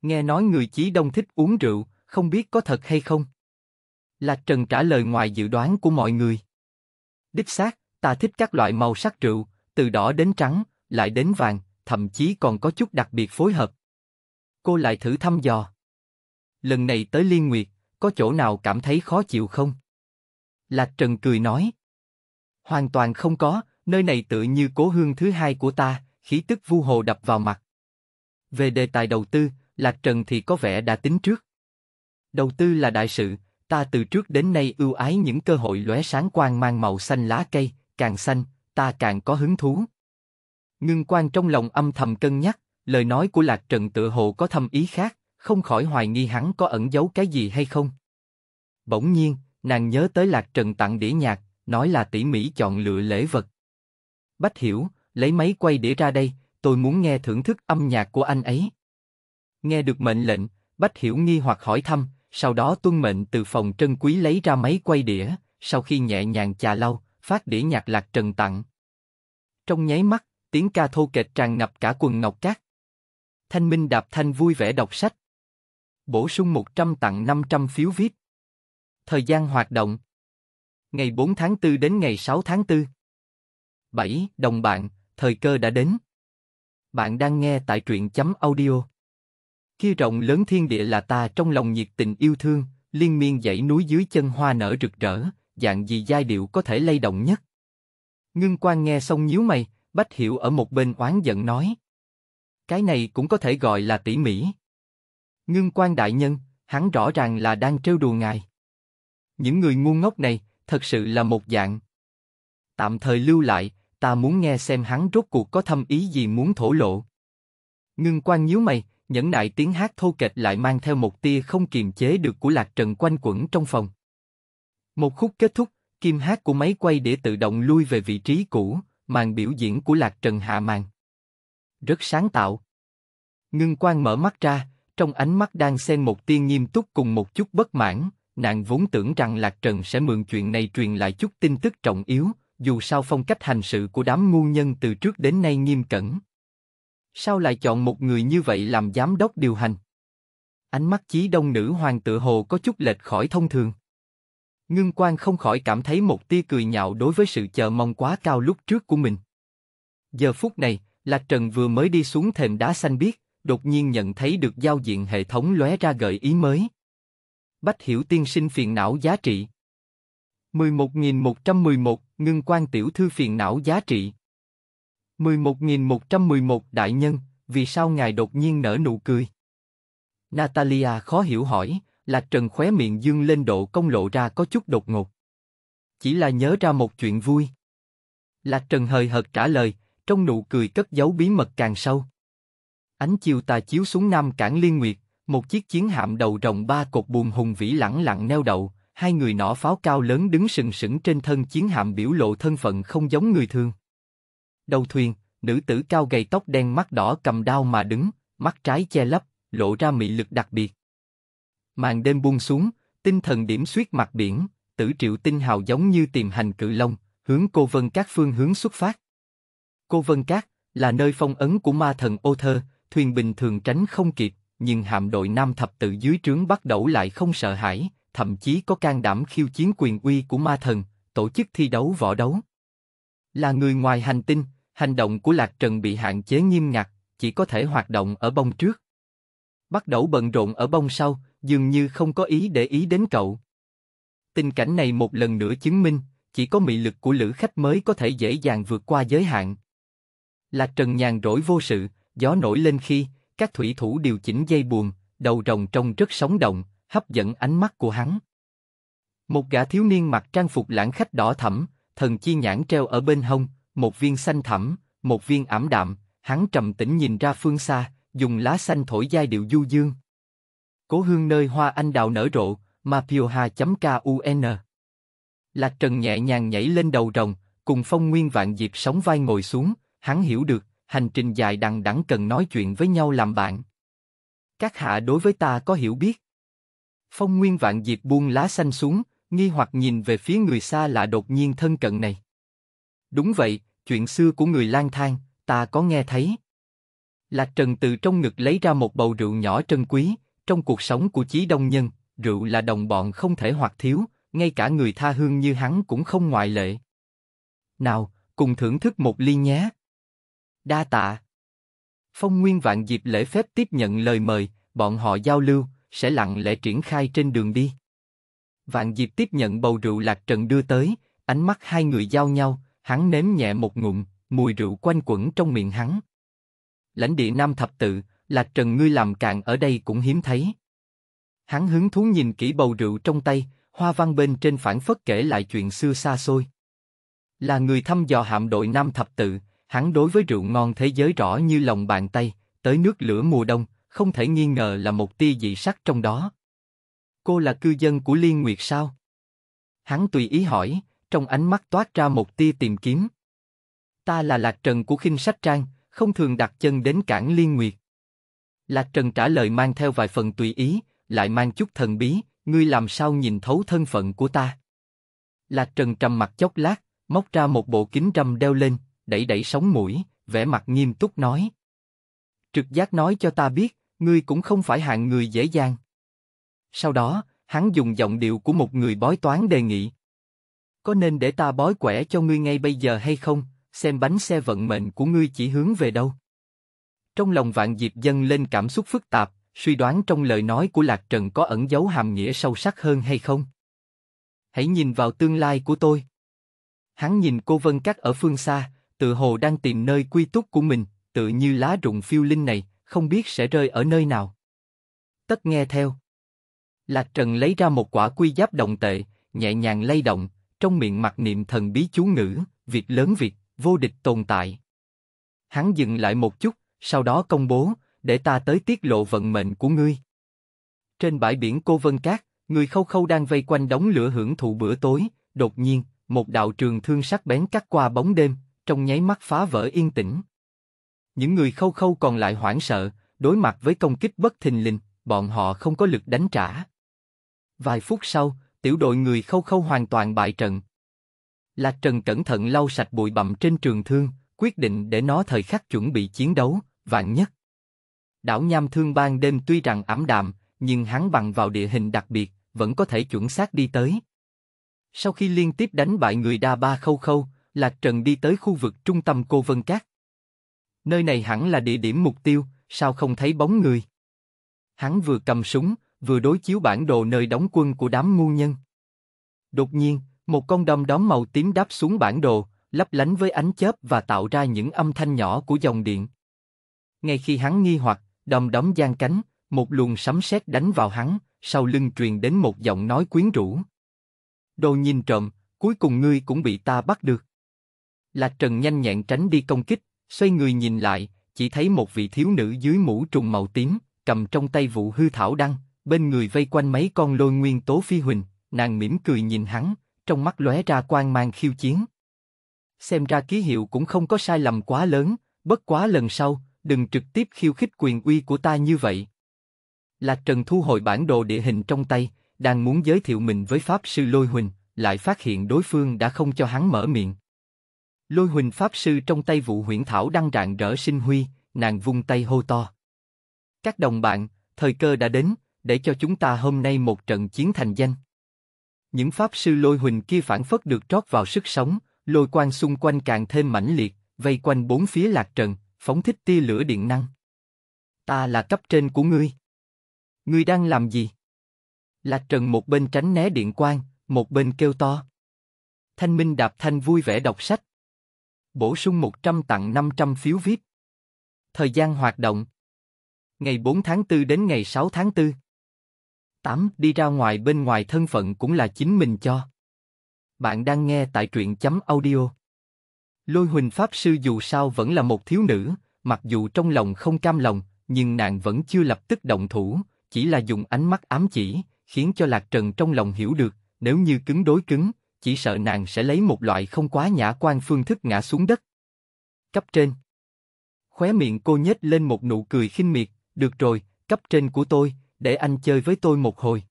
Nghe nói người chí đông thích uống rượu, không biết có thật hay không? Lạc Trần trả lời ngoài dự đoán của mọi người. Đích xác, ta thích các loại màu sắc rượu, từ đỏ đến trắng, lại đến vàng, thậm chí còn có chút đặc biệt phối hợp. Cô lại thử thăm dò. Lần này tới Liên Nguyệt, có chỗ nào cảm thấy khó chịu không? Lạc Trần cười nói. Hoàn toàn không có, nơi này tự như cố hương thứ hai của ta, khí tức vu hồ đập vào mặt. Về đề tài đầu tư, Lạc Trần thì có vẻ đã tính trước. Đầu tư là đại sự, ta từ trước đến nay ưu ái những cơ hội lóe sáng quang mang màu xanh lá cây, càng xanh, ta càng có hứng thú. Ngưng quan trong lòng âm thầm cân nhắc, lời nói của Lạc Trần tự hồ có thâm ý khác, không khỏi hoài nghi hắn có ẩn giấu cái gì hay không. Bỗng nhiên, nàng nhớ tới Lạc Trần tặng đĩa nhạc, nói là tỉ mỉ chọn lựa lễ vật. Bách hiểu, lấy máy quay đĩa ra đây, tôi muốn nghe thưởng thức âm nhạc của anh ấy. Nghe được mệnh lệnh, Bách hiểu nghi hoặc hỏi thăm, sau đó tuân mệnh từ phòng trân quý lấy ra máy quay đĩa, sau khi nhẹ nhàng chà lau, phát đĩa nhạc lạc trần tặng. Trong nháy mắt, tiếng ca thô kệch tràn ngập cả quần ngọc cát. Thanh Minh đạp thanh vui vẻ đọc sách. Bổ sung 100 tặng 500 phiếu viết Thời gian hoạt động. Ngày 4 tháng 4 đến ngày 6 tháng 4. 7. Đồng bạn, thời cơ đã đến. Bạn đang nghe tại truyện chấm audio. Khi rộng lớn thiên địa là ta trong lòng nhiệt tình yêu thương, liên miên dãy núi dưới chân hoa nở rực rỡ, dạng gì giai điệu có thể lay động nhất? Ngưng quan nghe xong nhíu mày, Bách Hiểu ở một bên oán giận nói. Cái này cũng có thể gọi là tỉ mỉ. Ngưng quan đại nhân, hắn rõ ràng là đang trêu đùa ngài. Những người ngu ngốc này, thật sự là một dạng. Tạm thời lưu lại, ta muốn nghe xem hắn rốt cuộc có thâm ý gì muốn thổ lộ. Ngưng quan nhíu mày, nhẫn nại tiếng hát thô kệch lại mang theo một tia không kiềm chế được của lạc trần quanh quẩn trong phòng. Một khúc kết thúc, kim hát của máy quay để tự động lui về vị trí cũ, màn biểu diễn của Lạc Trần hạ màn. Rất sáng tạo. Ngưng quan mở mắt ra, trong ánh mắt đang xen một tiên nghiêm túc cùng một chút bất mãn, nàng vốn tưởng rằng Lạc Trần sẽ mượn chuyện này truyền lại chút tin tức trọng yếu, dù sao phong cách hành sự của đám ngu nhân từ trước đến nay nghiêm cẩn. Sao lại chọn một người như vậy làm giám đốc điều hành? Ánh mắt chí đông nữ hoàng tự hồ có chút lệch khỏi thông thường. Ngưng quan không khỏi cảm thấy một tia cười nhạo đối với sự chờ mong quá cao lúc trước của mình. Giờ phút này, Lạc Trần vừa mới đi xuống thềm đá xanh biếc, đột nhiên nhận thấy được giao diện hệ thống lóe ra gợi ý mới. Bách hiểu tiên sinh phiền não giá trị. 11.111, ngưng quan tiểu thư phiền não giá trị. 11.111 đại nhân, vì sao ngài đột nhiên nở nụ cười? Natalia khó hiểu hỏi, Lạc Trần khóe miệng dương lên độ công lộ ra có chút đột ngột. Chỉ là nhớ ra một chuyện vui. Lạc Trần hời hợt trả lời, trong nụ cười cất giấu bí mật càng sâu. Ánh chiều tà chiếu xuống nam cảng Liên Nguyệt, một chiếc chiến hạm đầu rồng ba cột buồm hùng vĩ lẳng lặng neo đậu, hai người nỏ pháo cao lớn đứng sừng sững trên thân chiến hạm biểu lộ thân phận không giống người thường. Đầu thuyền, nữ tử cao gầy tóc đen mắt đỏ cầm đao mà đứng, mắt trái che lấp, lộ ra mị lực đặc biệt màn đêm buông xuống, tinh thần điểm suyết mặt biển, tử triệu tinh hào giống như tìm hành cự long, hướng cô Vân cát phương hướng xuất phát. Cô Vân cát là nơi phong ấn của ma thần ô thơ, thuyền bình thường tránh không kịp, nhưng hạm đội nam thập tự dưới trướng bắt đầu lại không sợ hãi, thậm chí có can đảm khiêu chiến quyền uy của ma thần, tổ chức thi đấu võ đấu. Là người ngoài hành tinh, hành động của Lạc Trần bị hạn chế nghiêm ngặt, chỉ có thể hoạt động ở bông trước. Bắt đầu bận rộn ở bông sau, dường như không có ý để ý đến cậu. Tình cảnh này một lần nữa chứng minh, chỉ có mị lực của lữ khách mới có thể dễ dàng vượt qua giới hạn. Lạc Trần nhàn rỗi vô sự, gió nổi lên khi, các thủy thủ điều chỉnh dây buồn, đầu rồng trông rất sống động, hấp dẫn ánh mắt của hắn. Một gã thiếu niên mặc trang phục lãng khách đỏ thẫm, thần chi nhãn treo ở bên hông, một viên xanh thẳm, một viên ảm đạm, hắn trầm tĩnh nhìn ra phương xa, dùng lá xanh thổi giai điệu du dương. Cố hương nơi hoa anh đào nở rộ, mapioha.kun Lạc Trần nhẹ nhàng nhảy lên đầu rồng, cùng phong nguyên vạn diệp sóng vai ngồi xuống, hắn hiểu được, hành trình dài đằng đẵng cần nói chuyện với nhau làm bạn. Các hạ đối với ta có hiểu biết. Phong nguyên vạn diệp buông lá xanh xuống, nghi hoặc nhìn về phía người xa lạ đột nhiên thân cận này. Đúng vậy, chuyện xưa của người lang thang, ta có nghe thấy. Lạc Trần từ trong ngực lấy ra một bầu rượu nhỏ trân quý, trong cuộc sống của Chí Đông Nhân, rượu là đồng bọn không thể hoặc thiếu, ngay cả người tha hương như hắn cũng không ngoại lệ. Nào, cùng thưởng thức một ly nhé. Đa tạ. Phong Nguyên Vạn dịp lễ phép tiếp nhận lời mời, bọn họ giao lưu, sẽ lặng lẽ triển khai trên đường đi. Vạn dịp tiếp nhận bầu rượu lạc trần đưa tới, ánh mắt hai người giao nhau, hắn nếm nhẹ một ngụm, mùi rượu quanh quẩn trong miệng hắn. Lãnh địa Nam Thập Tự, lạc trần ngươi làm cạn ở đây cũng hiếm thấy. Hắn hứng thú nhìn kỹ bầu rượu trong tay, hoa văn bên trên phản phất kể lại chuyện xưa xa xôi. Là người thăm dò hạm đội Nam Thập Tự, hắn đối với rượu ngon thế giới rõ như lòng bàn tay, tới nước lửa mùa đông, không thể nghi ngờ là một tia dị sắc trong đó. Cô là cư dân của Liên Nguyệt sao? Hắn tùy ý hỏi, trong ánh mắt toát ra một tia tìm kiếm. Ta là lạc trần của khinh sách trang, không thường đặt chân đến cảng Liên Nguyệt. Lạc Trần trả lời mang theo vài phần tùy ý, lại mang chút thần bí, ngươi làm sao nhìn thấu thân phận của ta. Lạc Trần trầm mặt chốc lát, móc ra một bộ kính râm đeo lên, đẩy đẩy sóng mũi, vẻ mặt nghiêm túc nói. Trực giác nói cho ta biết, ngươi cũng không phải hạng người dễ dàng. Sau đó, hắn dùng giọng điệu của một người bói toán đề nghị. Có nên để ta bói quẻ cho ngươi ngay bây giờ hay không, xem bánh xe vận mệnh của ngươi chỉ hướng về đâu? Trong lòng vạn diệp dâng lên cảm xúc phức tạp, suy đoán trong lời nói của Lạc Trần có ẩn dấu hàm nghĩa sâu sắc hơn hay không. Hãy nhìn vào tương lai của tôi. Hắn nhìn cô Vân Cát ở phương xa, tự hồ đang tìm nơi quy túc của mình, tự như lá rụng phiêu linh này, không biết sẽ rơi ở nơi nào. Tất nghe theo. Lạc Trần lấy ra một quả quy giáp đồng tệ, nhẹ nhàng lay động, trong miệng mặc niệm thần bí chú ngữ, việc lớn việc, vô địch tồn tại. Hắn dừng lại một chút, sau đó công bố, để ta tới tiết lộ vận mệnh của ngươi. Trên bãi biển Cô Vân Cát, người khâu khâu đang vây quanh đống lửa hưởng thụ bữa tối, đột nhiên, một đạo trường thương sắc bén cắt qua bóng đêm, trong nháy mắt phá vỡ yên tĩnh. Những người khâu khâu còn lại hoảng sợ, đối mặt với công kích bất thình lình, bọn họ không có lực đánh trả. Vài phút sau, tiểu đội người khâu khâu hoàn toàn bại trận. Lạc Trần cẩn thận lau sạch bụi bặm trên trường thương, quyết định để nó thời khắc chuẩn bị chiến đấu, vạn nhất. Đảo Nham Thương ban đêm tuy rằng ẩm đạm, nhưng hắn bằng vào địa hình đặc biệt, vẫn có thể chuẩn xác đi tới. Sau khi liên tiếp đánh bại người Đa Ba Khâu Khâu, Lạc Trần đi tới khu vực trung tâm Cô Vân Cát. Nơi này hẳn là địa điểm mục tiêu, sao không thấy bóng người? Hắn vừa cầm súng, vừa đối chiếu bản đồ nơi đóng quân của đám ngu nhân. Đột nhiên, một con đom đóm màu tím đáp xuống bản đồ, lấp lánh với ánh chớp và tạo ra những âm thanh nhỏ của dòng điện. Ngay khi hắn nghi hoặc, đom đóm giang cánh, một luồng sấm sét đánh vào hắn, sau lưng truyền đến một giọng nói quyến rũ. Đồ nhìn trộm, cuối cùng ngươi cũng bị ta bắt được. Lạc Trần nhanh nhẹn tránh đi công kích, xoay người nhìn lại, chỉ thấy một vị thiếu nữ dưới mũ trùng màu tím, cầm trong tay vụ hư thảo đăng, bên người vây quanh mấy con lôi nguyên tố phi huỳnh, nàng mỉm cười nhìn hắn, trong mắt lóe ra quang mang khiêu chiến. Xem ra ký hiệu cũng không có sai lầm quá lớn, bất quá lần sau, đừng trực tiếp khiêu khích quyền uy của ta như vậy. Lạc Trần thu hồi bản đồ địa hình trong tay, đang muốn giới thiệu mình với Pháp Sư Lôi Huỳnh, lại phát hiện đối phương đã không cho hắn mở miệng. Lôi Huỳnh Pháp Sư trong tay vụ huyển thảo đang rạng rỡ sinh huy, nàng vung tay hô to. Các đồng bạn, thời cơ đã đến, để cho chúng ta hôm nay một trận chiến thành danh. Những Pháp Sư Lôi Huỳnh kia phản phất được trót vào sức sống, lôi quang xung quanh càng thêm mãnh liệt, vây quanh bốn phía lạc trần, phóng thích tia lửa điện năng. Ta là cấp trên của ngươi. Ngươi đang làm gì? Lạc Trần một bên tránh né điện quang, một bên kêu to. Thanh Minh Đạp Thanh vui vẻ đọc sách. Bổ sung 100 tặng 500 phiếu viết. Thời gian hoạt động. Ngày 4 tháng 4 đến ngày 6 tháng 4. 8. Đi ra ngoài bên ngoài thân phận cũng là chính mình cho. Bạn đang nghe tại truyện chấm audio. Lôi Huỳnh Pháp Sư dù sao vẫn là một thiếu nữ, mặc dù trong lòng không cam lòng, nhưng nàng vẫn chưa lập tức động thủ, chỉ là dùng ánh mắt ám chỉ, khiến cho Lạc Trần trong lòng hiểu được, nếu như cứng đối cứng, chỉ sợ nàng sẽ lấy một loại không quá nhã quan phương thức ngã xuống đất. Cấp trên Khóe miệng cô nhếch lên một nụ cười khinh miệt, được rồi, cấp trên của tôi, để anh chơi với tôi một hồi.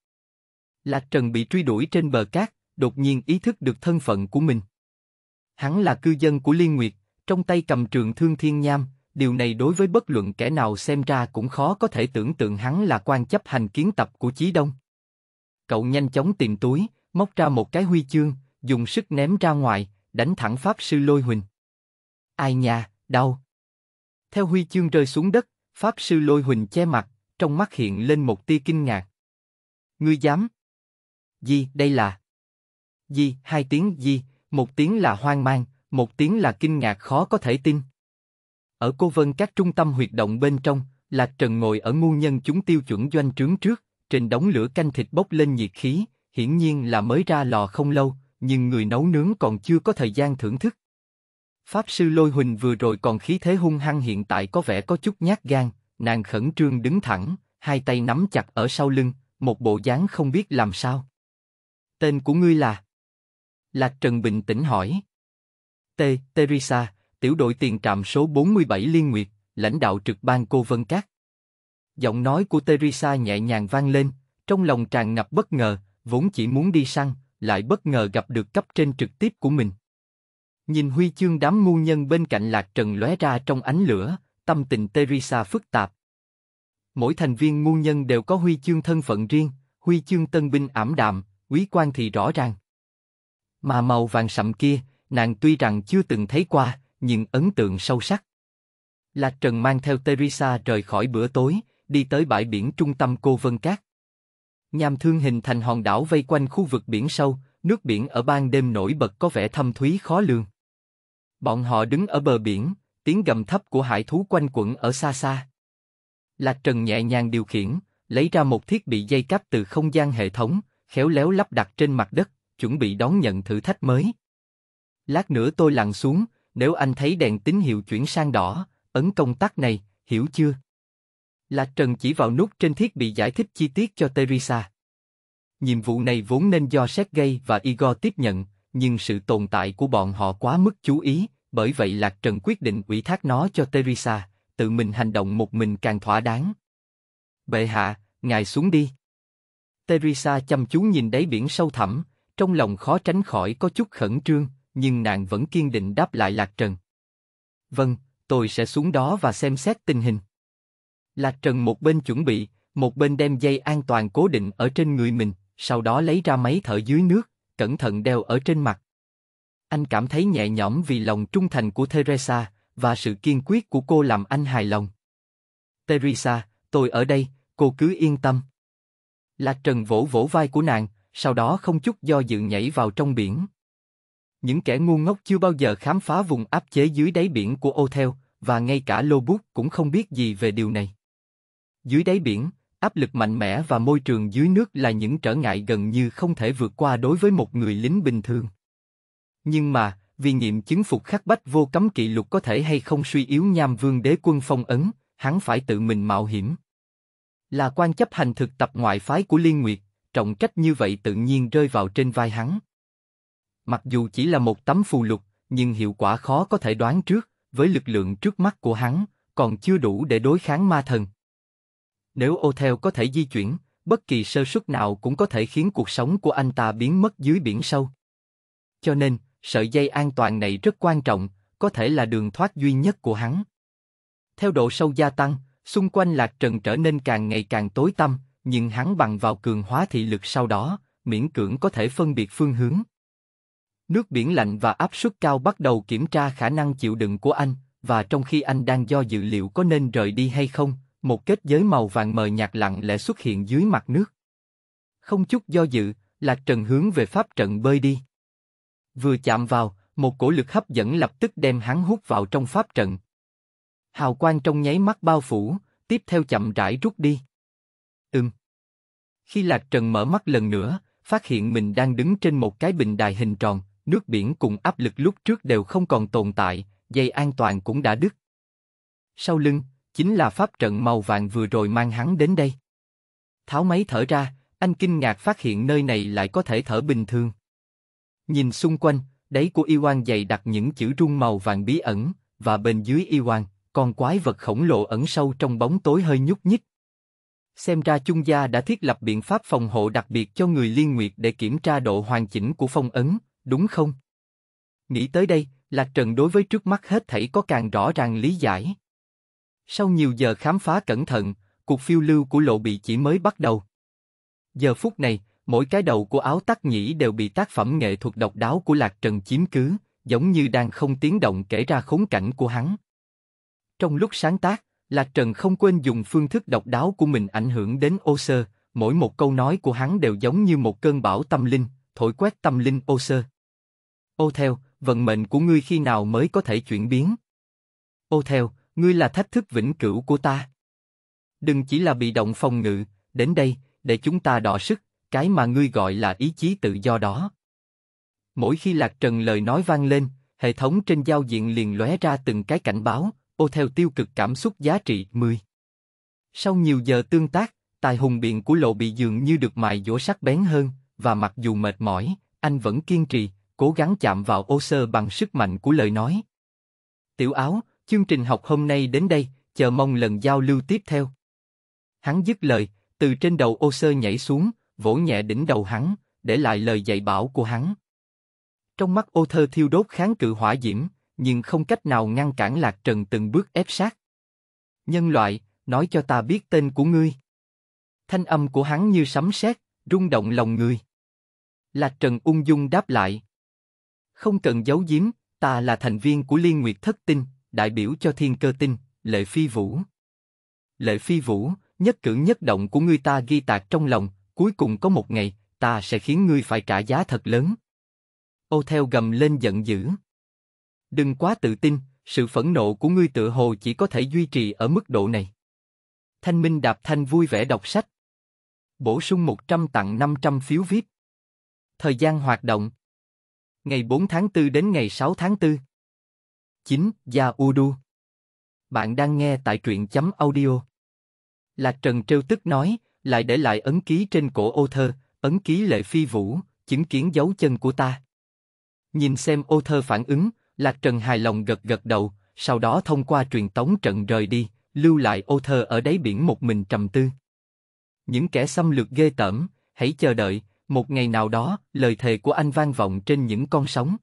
Lạc Trần bị truy đuổi trên bờ cát, đột nhiên ý thức được thân phận của mình. Hắn là cư dân của Liên Nguyệt, trong tay cầm trường thương thiên nham, điều này đối với bất luận kẻ nào xem ra cũng khó có thể tưởng tượng hắn là quan chấp hành kiến tập của Chí Đông. Cậu nhanh chóng tìm túi, móc ra một cái huy chương, dùng sức ném ra ngoài, đánh thẳng Pháp Sư Lôi Huỳnh. Ai nha, đau. Theo huy chương rơi xuống đất, Pháp Sư Lôi Huỳnh che mặt, trong mắt hiện lên một tia kinh ngạc. Ngươi dám? Gì, đây là? Gì, hai tiếng gì, một tiếng là hoang mang, một tiếng là kinh ngạc khó có thể tin. Ở cô Vân các trung tâm huyệt động bên trong, Lạc Trần ngồi ở ngu nhân chúng tiêu chuẩn doanh trướng trước, trên đống lửa canh thịt bốc lên nhiệt khí, hiển nhiên là mới ra lò không lâu, nhưng người nấu nướng còn chưa có thời gian thưởng thức. Pháp sư Lôi Huỳnh vừa rồi còn khí thế hung hăng hiện tại có vẻ có chút nhát gan, nàng khẩn trương đứng thẳng, hai tay nắm chặt ở sau lưng, một bộ dáng không biết làm sao. Tên của ngươi là? Lạc Trần bình tĩnh hỏi. T. Teresa, tiểu đội tiền trạm số 47 Liên Nguyệt, lãnh đạo trực ban cô Vân Cát. Giọng nói của Teresa nhẹ nhàng vang lên, trong lòng tràn ngập bất ngờ, vốn chỉ muốn đi săn, lại bất ngờ gặp được cấp trên trực tiếp của mình. Nhìn huy chương đám ngu nhân bên cạnh Lạc Trần lóe ra trong ánh lửa, tâm tình Teresa phức tạp. Mỗi thành viên ngu nhân đều có huy chương thân phận riêng, huy chương tân binh ảm đạm, quý quan thì rõ ràng. Mà màu vàng sậm kia, nàng tuy rằng chưa từng thấy qua, nhưng ấn tượng sâu sắc. Lạc Trần mang theo Teresa rời khỏi bữa tối, đi tới bãi biển trung tâm Cô Vân Cát. Nham thương hình thành hòn đảo vây quanh khu vực biển sâu, nước biển ở ban đêm nổi bật có vẻ thâm thúy khó lường. Bọn họ đứng ở bờ biển, tiếng gầm thấp của hải thú quanh quẩn ở xa xa. Lạc Trần nhẹ nhàng điều khiển, lấy ra một thiết bị dây cáp từ không gian hệ thống, khéo léo lắp đặt trên mặt đất chuẩn bị đón nhận thử thách mới. Lát nữa tôi lặn xuống, nếu anh thấy đèn tín hiệu chuyển sang đỏ, ấn công tắc này, hiểu chưa? Lạc Trần chỉ vào nút trên thiết bị giải thích chi tiết cho Teresa. Nhiệm vụ này vốn nên do Sergey và Igor tiếp nhận, nhưng sự tồn tại của bọn họ quá mức chú ý, bởi vậy Lạc Trần quyết định ủy thác nó cho Teresa, tự mình hành động một mình càng thỏa đáng. Bệ hạ, ngài xuống đi. Teresa chăm chú nhìn đáy biển sâu thẳm, trong lòng khó tránh khỏi có chút khẩn trương, nhưng nàng vẫn kiên định đáp lại Lạc Trần. Vâng, tôi sẽ xuống đó và xem xét tình hình. Lạc Trần một bên chuẩn bị, một bên đem dây an toàn cố định ở trên người mình, sau đó lấy ra máy thở dưới nước, cẩn thận đeo ở trên mặt. Anh cảm thấy nhẹ nhõm vì lòng trung thành của Teresa và sự kiên quyết của cô làm anh hài lòng. Teresa, tôi ở đây, cô cứ yên tâm. Lạc Trần vỗ vỗ vai của nàng, sau đó không chút do dự nhảy vào trong biển. Những kẻ ngu ngốc chưa bao giờ khám phá vùng áp chế dưới đáy biển của ô theo, và ngay cả lô bút cũng không biết gì về điều này. Dưới đáy biển, áp lực mạnh mẽ và môi trường dưới nước là những trở ngại gần như không thể vượt qua đối với một người lính bình thường. Nhưng mà, vì nghiệm chứng phục khắc bách vô cấm kỵ lục có thể hay không suy yếu nham vương đế quân phong ấn, hắn phải tự mình mạo hiểm. Là quan chấp hành thực tập ngoại phái của Liên Nguyệt, trọng trách như vậy tự nhiên rơi vào trên vai hắn. Mặc dù chỉ là một tấm phù lục, nhưng hiệu quả khó có thể đoán trước, với lực lượng trước mắt của hắn, còn chưa đủ để đối kháng ma thần. Nếu ô theo có thể di chuyển, bất kỳ sơ suất nào cũng có thể khiến cuộc sống của anh ta biến mất dưới biển sâu. Cho nên, sợi dây an toàn này rất quan trọng, có thể là đường thoát duy nhất của hắn. Theo độ sâu gia tăng, xung quanh lạc trần trở nên càng ngày càng tối tăm, nhưng hắn bằng vào cường hóa thị lực sau đó, miễn cưỡng có thể phân biệt phương hướng. Nước biển lạnh và áp suất cao bắt đầu kiểm tra khả năng chịu đựng của anh, và trong khi anh đang do dự liệu có nên rời đi hay không, một kết giới màu vàng mờ nhạt lặng lẽ xuất hiện dưới mặt nước. Không chút do dự, Lạc Trần hướng về pháp trận bơi đi. Vừa chạm vào, một cổ lực hấp dẫn lập tức đem hắn hút vào trong pháp trận. Hào quang trong nháy mắt bao phủ, tiếp theo chậm rãi rút đi. Ừm. Khi Lạc Trần mở mắt lần nữa, phát hiện mình đang đứng trên một cái bình đài hình tròn, nước biển cùng áp lực lúc trước đều không còn tồn tại, dây an toàn cũng đã đứt. Sau lưng, chính là pháp trận màu vàng vừa rồi mang hắn đến đây. Tháo máy thở ra, anh kinh ngạc phát hiện nơi này lại có thể thở bình thường. Nhìn xung quanh, đáy của y oan dày đặt những chữ rung màu vàng bí ẩn, và bên dưới y oan, con quái vật khổng lồ ẩn sâu trong bóng tối hơi nhúc nhích, Xem ra chung gia đã thiết lập biện pháp phòng hộ đặc biệt cho người liên nguyệt để kiểm tra độ hoàn chỉnh của phong ấn, đúng không? Nghĩ tới đây, Lạc Trần đối với trước mắt hết thảy có càng rõ ràng lý giải. Sau nhiều giờ khám phá cẩn thận, cuộc phiêu lưu của lộ bị chỉ mới bắt đầu. Giờ phút này, mỗi cái đầu của áo tác nhĩ đều bị tác phẩm nghệ thuật độc đáo của Lạc Trần chiếm cứ, giống như đang không tiếng động kể ra khốn cảnh của hắn. Trong lúc sáng tác, Lạc Trần không quên dùng phương thức độc đáo của mình ảnh hưởng đến ô sơ, mỗi một câu nói của hắn đều giống như một cơn bão tâm linh, thổi quét tâm linh ô sơ. Ô theo, vận mệnh của ngươi khi nào mới có thể chuyển biến? Ô theo, ngươi là thách thức vĩnh cửu của ta. Đừng chỉ là bị động phòng ngự, đến đây, để chúng ta đọ sức, cái mà ngươi gọi là ý chí tự do đó. Mỗi khi Lạc Trần lời nói vang lên, hệ thống trên giao diện liền lóe ra từng cái cảnh báo, ô theo tiêu cực cảm xúc giá trị 10. Sau nhiều giờ tương tác, tài hùng biện của lộ bị dường như được mài dũa sắc bén hơn, và mặc dù mệt mỏi, anh vẫn kiên trì, cố gắng chạm vào ô sơ bằng sức mạnh của lời nói. Tiểu áo, chương trình học hôm nay đến đây, chờ mong lần giao lưu tiếp theo. Hắn dứt lời, từ trên đầu ô sơ nhảy xuống, vỗ nhẹ đỉnh đầu hắn, để lại lời dạy bảo của hắn. Trong mắt ô thơ thiêu đốt kháng cự hỏa diễm, nhưng không cách nào ngăn cản Lạc Trần từng bước ép sát. Nhân loại, nói cho ta biết tên của ngươi. Thanh âm của hắn như sấm sét, rung động lòng người. Lạc Trần ung dung đáp lại. Không cần giấu giếm, ta là thành viên của Liên Nguyệt Thất Tinh, đại biểu cho Thiên Cơ Tinh, Lệ Phi Vũ. Lệ Phi Vũ, nhất cử nhất động của ngươi ta ghi tạc trong lòng, cuối cùng có một ngày, ta sẽ khiến ngươi phải trả giá thật lớn. Ô theo gầm lên giận dữ. Đừng quá tự tin, sự phẫn nộ của ngươi tự hồ chỉ có thể duy trì ở mức độ này. Thanh Minh Đạp Thanh vui vẻ đọc sách. Bổ sung 100 tặng 500 phiếu VIP. Thời gian hoạt động. Ngày 4 tháng 4 đến ngày 6 tháng 4. 9. Gia Udu. Bạn đang nghe tại truyện chấm audio. Lạc Trần trêu tức nói, lại để lại ấn ký trên cổ ô thơ, ấn ký lệ phi vũ, chứng kiến dấu chân của ta. Nhìn xem ô thơ phản ứng, Lạc Trần hài lòng gật gật đầu, sau đó thông qua truyền tống trận rời đi, lưu lại ô thơ ở đáy biển một mình trầm tư. Những kẻ xâm lược ghê tởm, hãy chờ đợi, một ngày nào đó, lời thề của anh vang vọng trên những con sóng.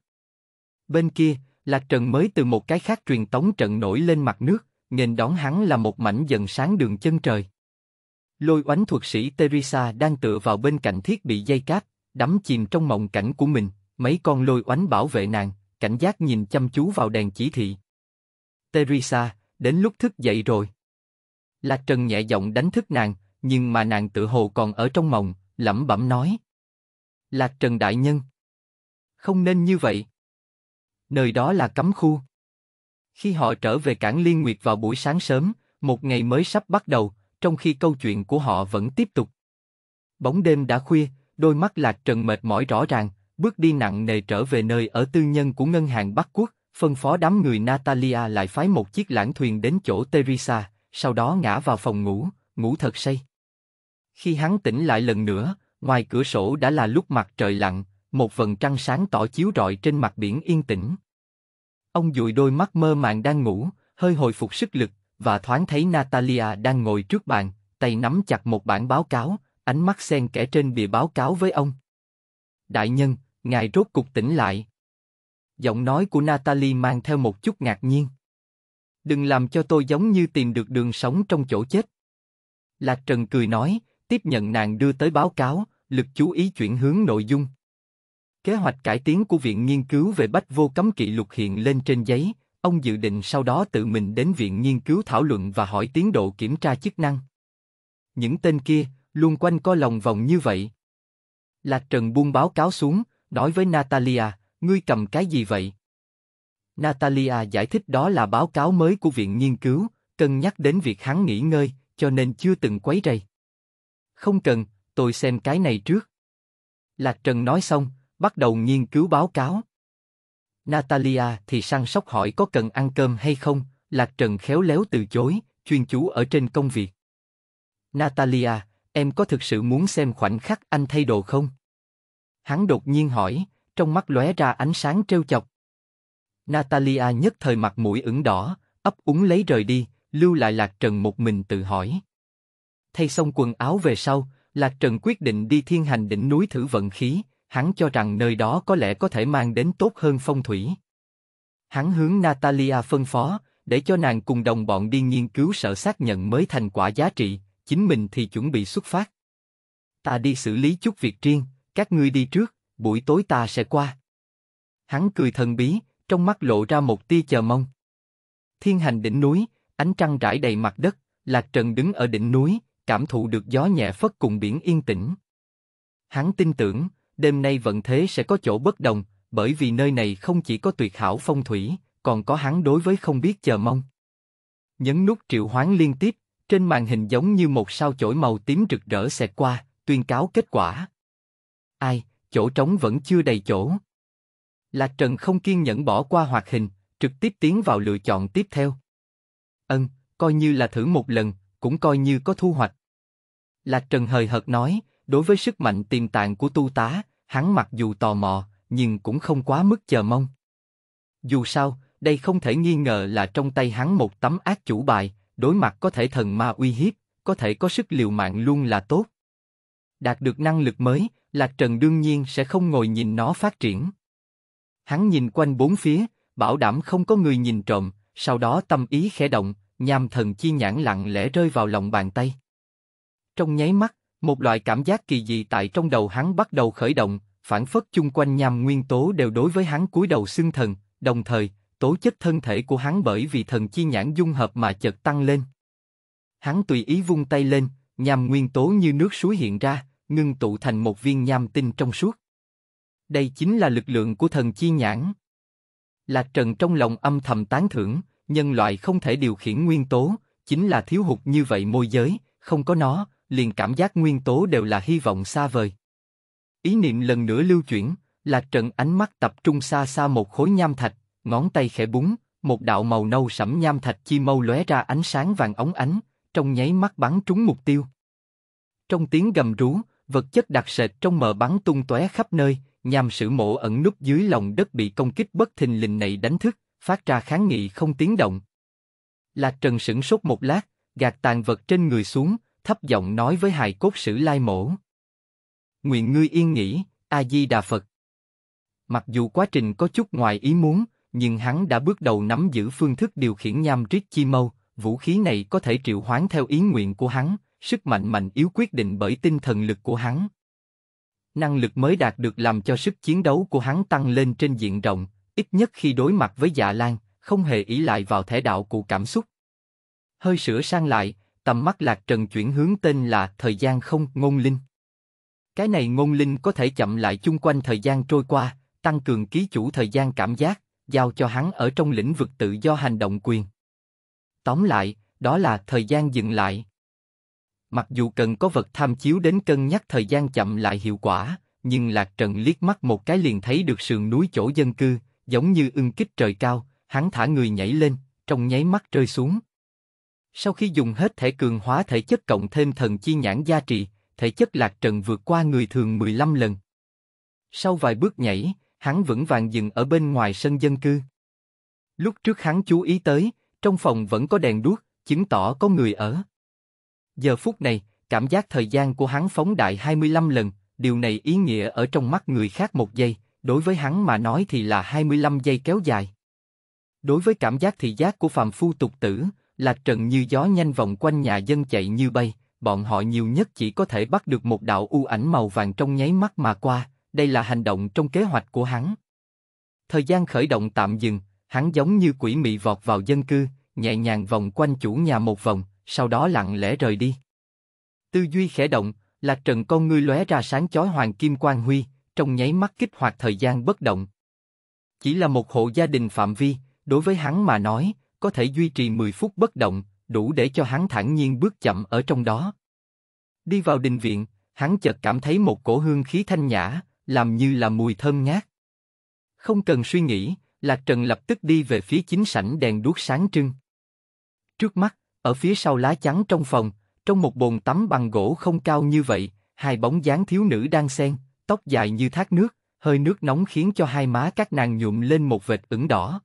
Bên kia, Lạc Trần mới từ một cái khác truyền tống trận nổi lên mặt nước, nghênh đón hắn là một mảnh dần sáng đường chân trời. Lôi oánh thuật sĩ Teresa đang tựa vào bên cạnh thiết bị dây cáp, đắm chìm trong mộng cảnh của mình, mấy con lôi oánh bảo vệ nàng, cảnh giác nhìn chăm chú vào đèn chỉ thị. Teresa, đến lúc thức dậy rồi. Lạc Trần nhẹ giọng đánh thức nàng, nhưng mà nàng tự hồ còn ở trong mộng, lẩm bẩm nói. Lạc Trần đại nhân. Không nên như vậy. Nơi đó là cấm khu. Khi họ trở về cảng Liên Nguyệt vào buổi sáng sớm, một ngày mới sắp bắt đầu, trong khi câu chuyện của họ vẫn tiếp tục. Bóng đêm đã khuya, đôi mắt Lạc Trần mệt mỏi rõ ràng, bước đi nặng nề trở về nơi ở tư nhân của ngân hàng Bắc Quốc, phân phó đám người Natalia lại phái một chiếc lãng thuyền đến chỗ Teresa, sau đó ngã vào phòng ngủ, ngủ thật say. Khi hắn tỉnh lại lần nữa, ngoài cửa sổ đã là lúc mặt trời lặn, một vầng trăng sáng tỏ chiếu rọi trên mặt biển yên tĩnh. Ông dụi đôi mắt mơ màng đang ngủ, hơi hồi phục sức lực, và thoáng thấy Natalia đang ngồi trước bàn, tay nắm chặt một bản báo cáo, ánh mắt xen kẽ trên bìa báo cáo với ông. Đại nhân, Ngài rốt cục tỉnh lại. Giọng nói của Natalie mang theo một chút ngạc nhiên. Đừng làm cho tôi giống như tìm được đường sống trong chỗ chết. Lạc Trần cười nói, tiếp nhận nàng đưa tới báo cáo, lực chú ý chuyển hướng nội dung. Kế hoạch cải tiến của Viện Nghiên cứu về Bách Vô Cấm Kỵ Lục hiện lên trên giấy, ông dự định sau đó tự mình đến Viện Nghiên cứu thảo luận và hỏi tiến độ kiểm tra chức năng. Những tên kia, luôn quanh co lòng vòng như vậy. Lạc Trần buông báo cáo xuống, đối với Natalia, ngươi cầm cái gì vậy? Natalia giải thích đó là báo cáo mới của viện nghiên cứu, cân nhắc đến việc hắn nghỉ ngơi, cho nên chưa từng quấy rầy. Không cần, tôi xem cái này trước. Lạc Trần nói xong, bắt đầu nghiên cứu báo cáo. Natalia thì săn sóc hỏi có cần ăn cơm hay không, Lạc Trần khéo léo từ chối, chuyên chú ở trên công việc. Natalia, em có thực sự muốn xem khoảnh khắc anh thay đồ không? Hắn đột nhiên hỏi, trong mắt lóe ra ánh sáng trêu chọc. Natalia nhất thời mặt mũi ửng đỏ, ấp úng lấy rời đi, lưu lại Lạc Trần một mình tự hỏi. Thay xong quần áo về sau, Lạc Trần quyết định đi thiên hành đỉnh núi thử vận khí, hắn cho rằng nơi đó có lẽ có thể mang đến tốt hơn phong thủy. Hắn hướng Natalia phân phó, để cho nàng cùng đồng bọn đi nghiên cứu sở xác nhận mới thành quả giá trị, chính mình thì chuẩn bị xuất phát. Ta đi xử lý chút việc riêng, các ngươi đi trước, buổi tối ta sẽ qua. Hắn cười thần bí, trong mắt lộ ra một tia chờ mong. Thiên hành đỉnh núi, ánh trăng trải đầy mặt đất, Lạc Trần đứng ở đỉnh núi, cảm thụ được gió nhẹ phất cùng biển yên tĩnh. Hắn tin tưởng, đêm nay vận thế sẽ có chỗ bất đồng, bởi vì nơi này không chỉ có tuyệt hảo phong thủy, còn có hắn đối với không biết chờ mong. Nhấn nút triệu hoán liên tiếp, trên màn hình giống như một sao chổi màu tím rực rỡ xẹt qua, tuyên cáo kết quả. Ai, chỗ trống vẫn chưa đầy chỗ. Lạc Trần không kiên nhẫn bỏ qua hoạt hình, trực tiếp tiến vào lựa chọn tiếp theo. Ân, coi như là thử một lần, cũng coi như có thu hoạch. Lạc Trần hời hợt nói, đối với sức mạnh tiềm tàng của tu tá, hắn mặc dù tò mò, nhưng cũng không quá mức chờ mong. Dù sao, đây không thể nghi ngờ là trong tay hắn một tấm ác chủ bài, đối mặt có thể thần ma uy hiếp, có thể có sức liều mạng luôn là tốt. Đạt được năng lực mới, Lạc Trần đương nhiên sẽ không ngồi nhìn nó phát triển. Hắn nhìn quanh bốn phía, bảo đảm không có người nhìn trộm, sau đó tâm ý khẽ động, nham thần chi nhãn lặng lẽ rơi vào lòng bàn tay. Trong nháy mắt, một loại cảm giác kỳ dị tại trong đầu hắn bắt đầu khởi động, phản phất chung quanh nham nguyên tố đều đối với hắn cúi đầu xưng thần, đồng thời, tố chất thân thể của hắn bởi vì thần chi nhãn dung hợp mà chợt tăng lên. Hắn tùy ý vung tay lên, nham nguyên tố như nước suối hiện ra, ngưng tụ thành một viên nham tinh trong suốt. Đây chính là lực lượng của thần chi nhãn. Lạc Trần trong lòng âm thầm tán thưởng, nhân loại không thể điều khiển nguyên tố, chính là thiếu hụt như vậy môi giới, không có nó, liền cảm giác nguyên tố đều là hy vọng xa vời. Ý niệm lần nữa lưu chuyển, Lạc Trần ánh mắt tập trung xa xa một khối nham thạch, ngón tay khẽ búng, một đạo màu nâu sẫm nham thạch chi mâu lóe ra ánh sáng vàng óng ánh, trong nháy mắt bắn trúng mục tiêu. Trong tiếng gầm rú, vật chất đặc sệt trong mờ bắn tung tóe khắp nơi, nham sử mộ ẩn núp dưới lòng đất bị công kích bất thình lình này đánh thức, phát ra kháng nghị không tiếng động. Lạc Trần sửng sốt một lát, gạt tàn vật trên người xuống, thấp giọng nói với hài cốt sử lai mổ. Nguyện ngươi yên nghỉ, A-di-đà Phật. Mặc dù quá trình có chút ngoài ý muốn, nhưng hắn đã bước đầu nắm giữ phương thức điều khiển nham riết chi mâu, vũ khí này có thể triệu hoán theo ý nguyện của hắn, sức mạnh mạnh yếu quyết định bởi tinh thần lực của hắn. Năng lực mới đạt được làm cho sức chiến đấu của hắn tăng lên trên diện rộng, ít nhất khi đối mặt với dạ lan, không hề ý lại vào thể đạo của cảm xúc. Hơi sửa sang lại, tầm mắt lạc trần chuyển hướng tên là Thời gian không ngôn linh. Cái này ngôn linh có thể chậm lại chung quanh thời gian trôi qua, tăng cường ký chủ thời gian cảm giác, giao cho hắn ở trong lĩnh vực tự do hành động quyền. Tóm lại, đó là thời gian dừng lại. Mặc dù cần có vật tham chiếu đến cân nhắc thời gian chậm lại hiệu quả, nhưng Lạc Trần liếc mắt một cái liền thấy được sườn núi chỗ dân cư, giống như ưng kích trời cao, hắn thả người nhảy lên, trong nháy mắt rơi xuống. Sau khi dùng hết thể cường hóa thể chất cộng thêm thần chi nhãn gia trị, thể chất Lạc Trần vượt qua người thường 15 lần. Sau vài bước nhảy, hắn vững vàng dừng ở bên ngoài sân dân cư. Lúc trước hắn chú ý tới, trong phòng vẫn có đèn đuốc, chứng tỏ có người ở. Giờ phút này, cảm giác thời gian của hắn phóng đại 25 lần, điều này ý nghĩa ở trong mắt người khác một giây, đối với hắn mà nói thì là 25 giây kéo dài. Đối với cảm giác thị giác của phàm phu tục tử, là trần như gió nhanh vòng quanh nhà dân chạy như bay, bọn họ nhiều nhất chỉ có thể bắt được một đạo u ảnh màu vàng trong nháy mắt mà qua, đây là hành động trong kế hoạch của hắn. Thời gian khởi động tạm dừng, hắn giống như quỷ mị vọt vào dân cư, nhẹ nhàng vòng quanh chủ nhà một vòng, sau đó lặng lẽ rời đi. Tư duy khẽ động, lạc trần con ngươi lóe ra sáng chói hoàng kim quang huy, trong nháy mắt kích hoạt thời gian bất động. Chỉ là một hộ gia đình phạm vi, đối với hắn mà nói, có thể duy trì 10 phút bất động, đủ để cho hắn thản nhiên bước chậm ở trong đó. Đi vào đình viện, hắn chợt cảm thấy một cổ hương khí thanh nhã, làm như là mùi thơm ngát. Không cần suy nghĩ, Lạc Trần lập tức đi về phía chính sảnh đèn đuốc sáng trưng. Trước mắt, ở phía sau lá chắn trong phòng, trong một bồn tắm bằng gỗ không cao như vậy, hai bóng dáng thiếu nữ đang xen, tóc dài như thác nước, hơi nước nóng khiến cho hai má các nàng nhuộm lên một vệt ửng đỏ.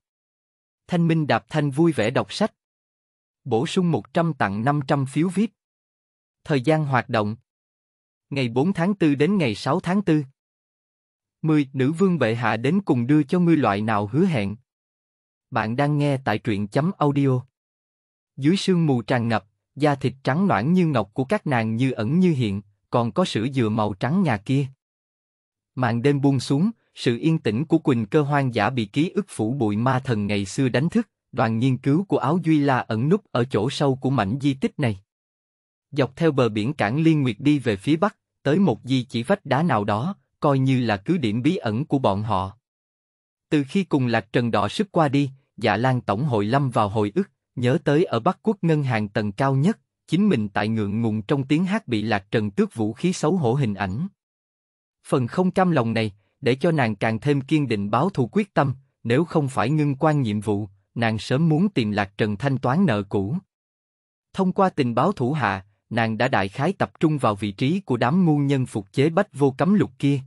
Thanh Minh Đạp Thanh vui vẻ đọc sách. Bổ sung 100 tặng 500 phiếu VIP. Thời gian hoạt động Ngày 4 tháng 4 đến ngày 6 tháng 4 10. Nữ vương bệ hạ đến cùng đưa cho ngươi loại nào hứa hẹn. Bạn đang nghe tại truyện chấm audio. Dưới sương mù tràn ngập, da thịt trắng loãng như ngọc của các nàng như ẩn như hiện, còn có sữa dừa màu trắng nhà kia. Màn đêm buông xuống, sự yên tĩnh của Quỳnh cơ hoang giả bị ký ức phủ bụi ma thần ngày xưa đánh thức, đoàn nghiên cứu của áo Duy La ẩn núp ở chỗ sâu của mảnh di tích này. Dọc theo bờ biển cảng Liên Nguyệt đi về phía bắc, tới một di chỉ vách đá nào đó, coi như là cứ điểm bí ẩn của bọn họ. Từ khi cùng Lạc Trần Đỏ sức qua đi, Dạ Lan Tổng hội lâm vào hồi ức, Nhớ tới ở Bắc Quốc ngân hàng tầng cao nhất, chính mình tại ngượng ngùng trong tiếng hát bị lạc trần tước vũ khí xấu hổ hình ảnh. Phần không cam lòng này, để cho nàng càng thêm kiên định báo thù quyết tâm, nếu không phải ngưng quan nhiệm vụ, nàng sớm muốn tìm lạc trần thanh toán nợ cũ. Thông qua tình báo thủ hạ, nàng đã đại khái tập trung vào vị trí của đám ngu nhân phục chế bách vô cấm lục kia.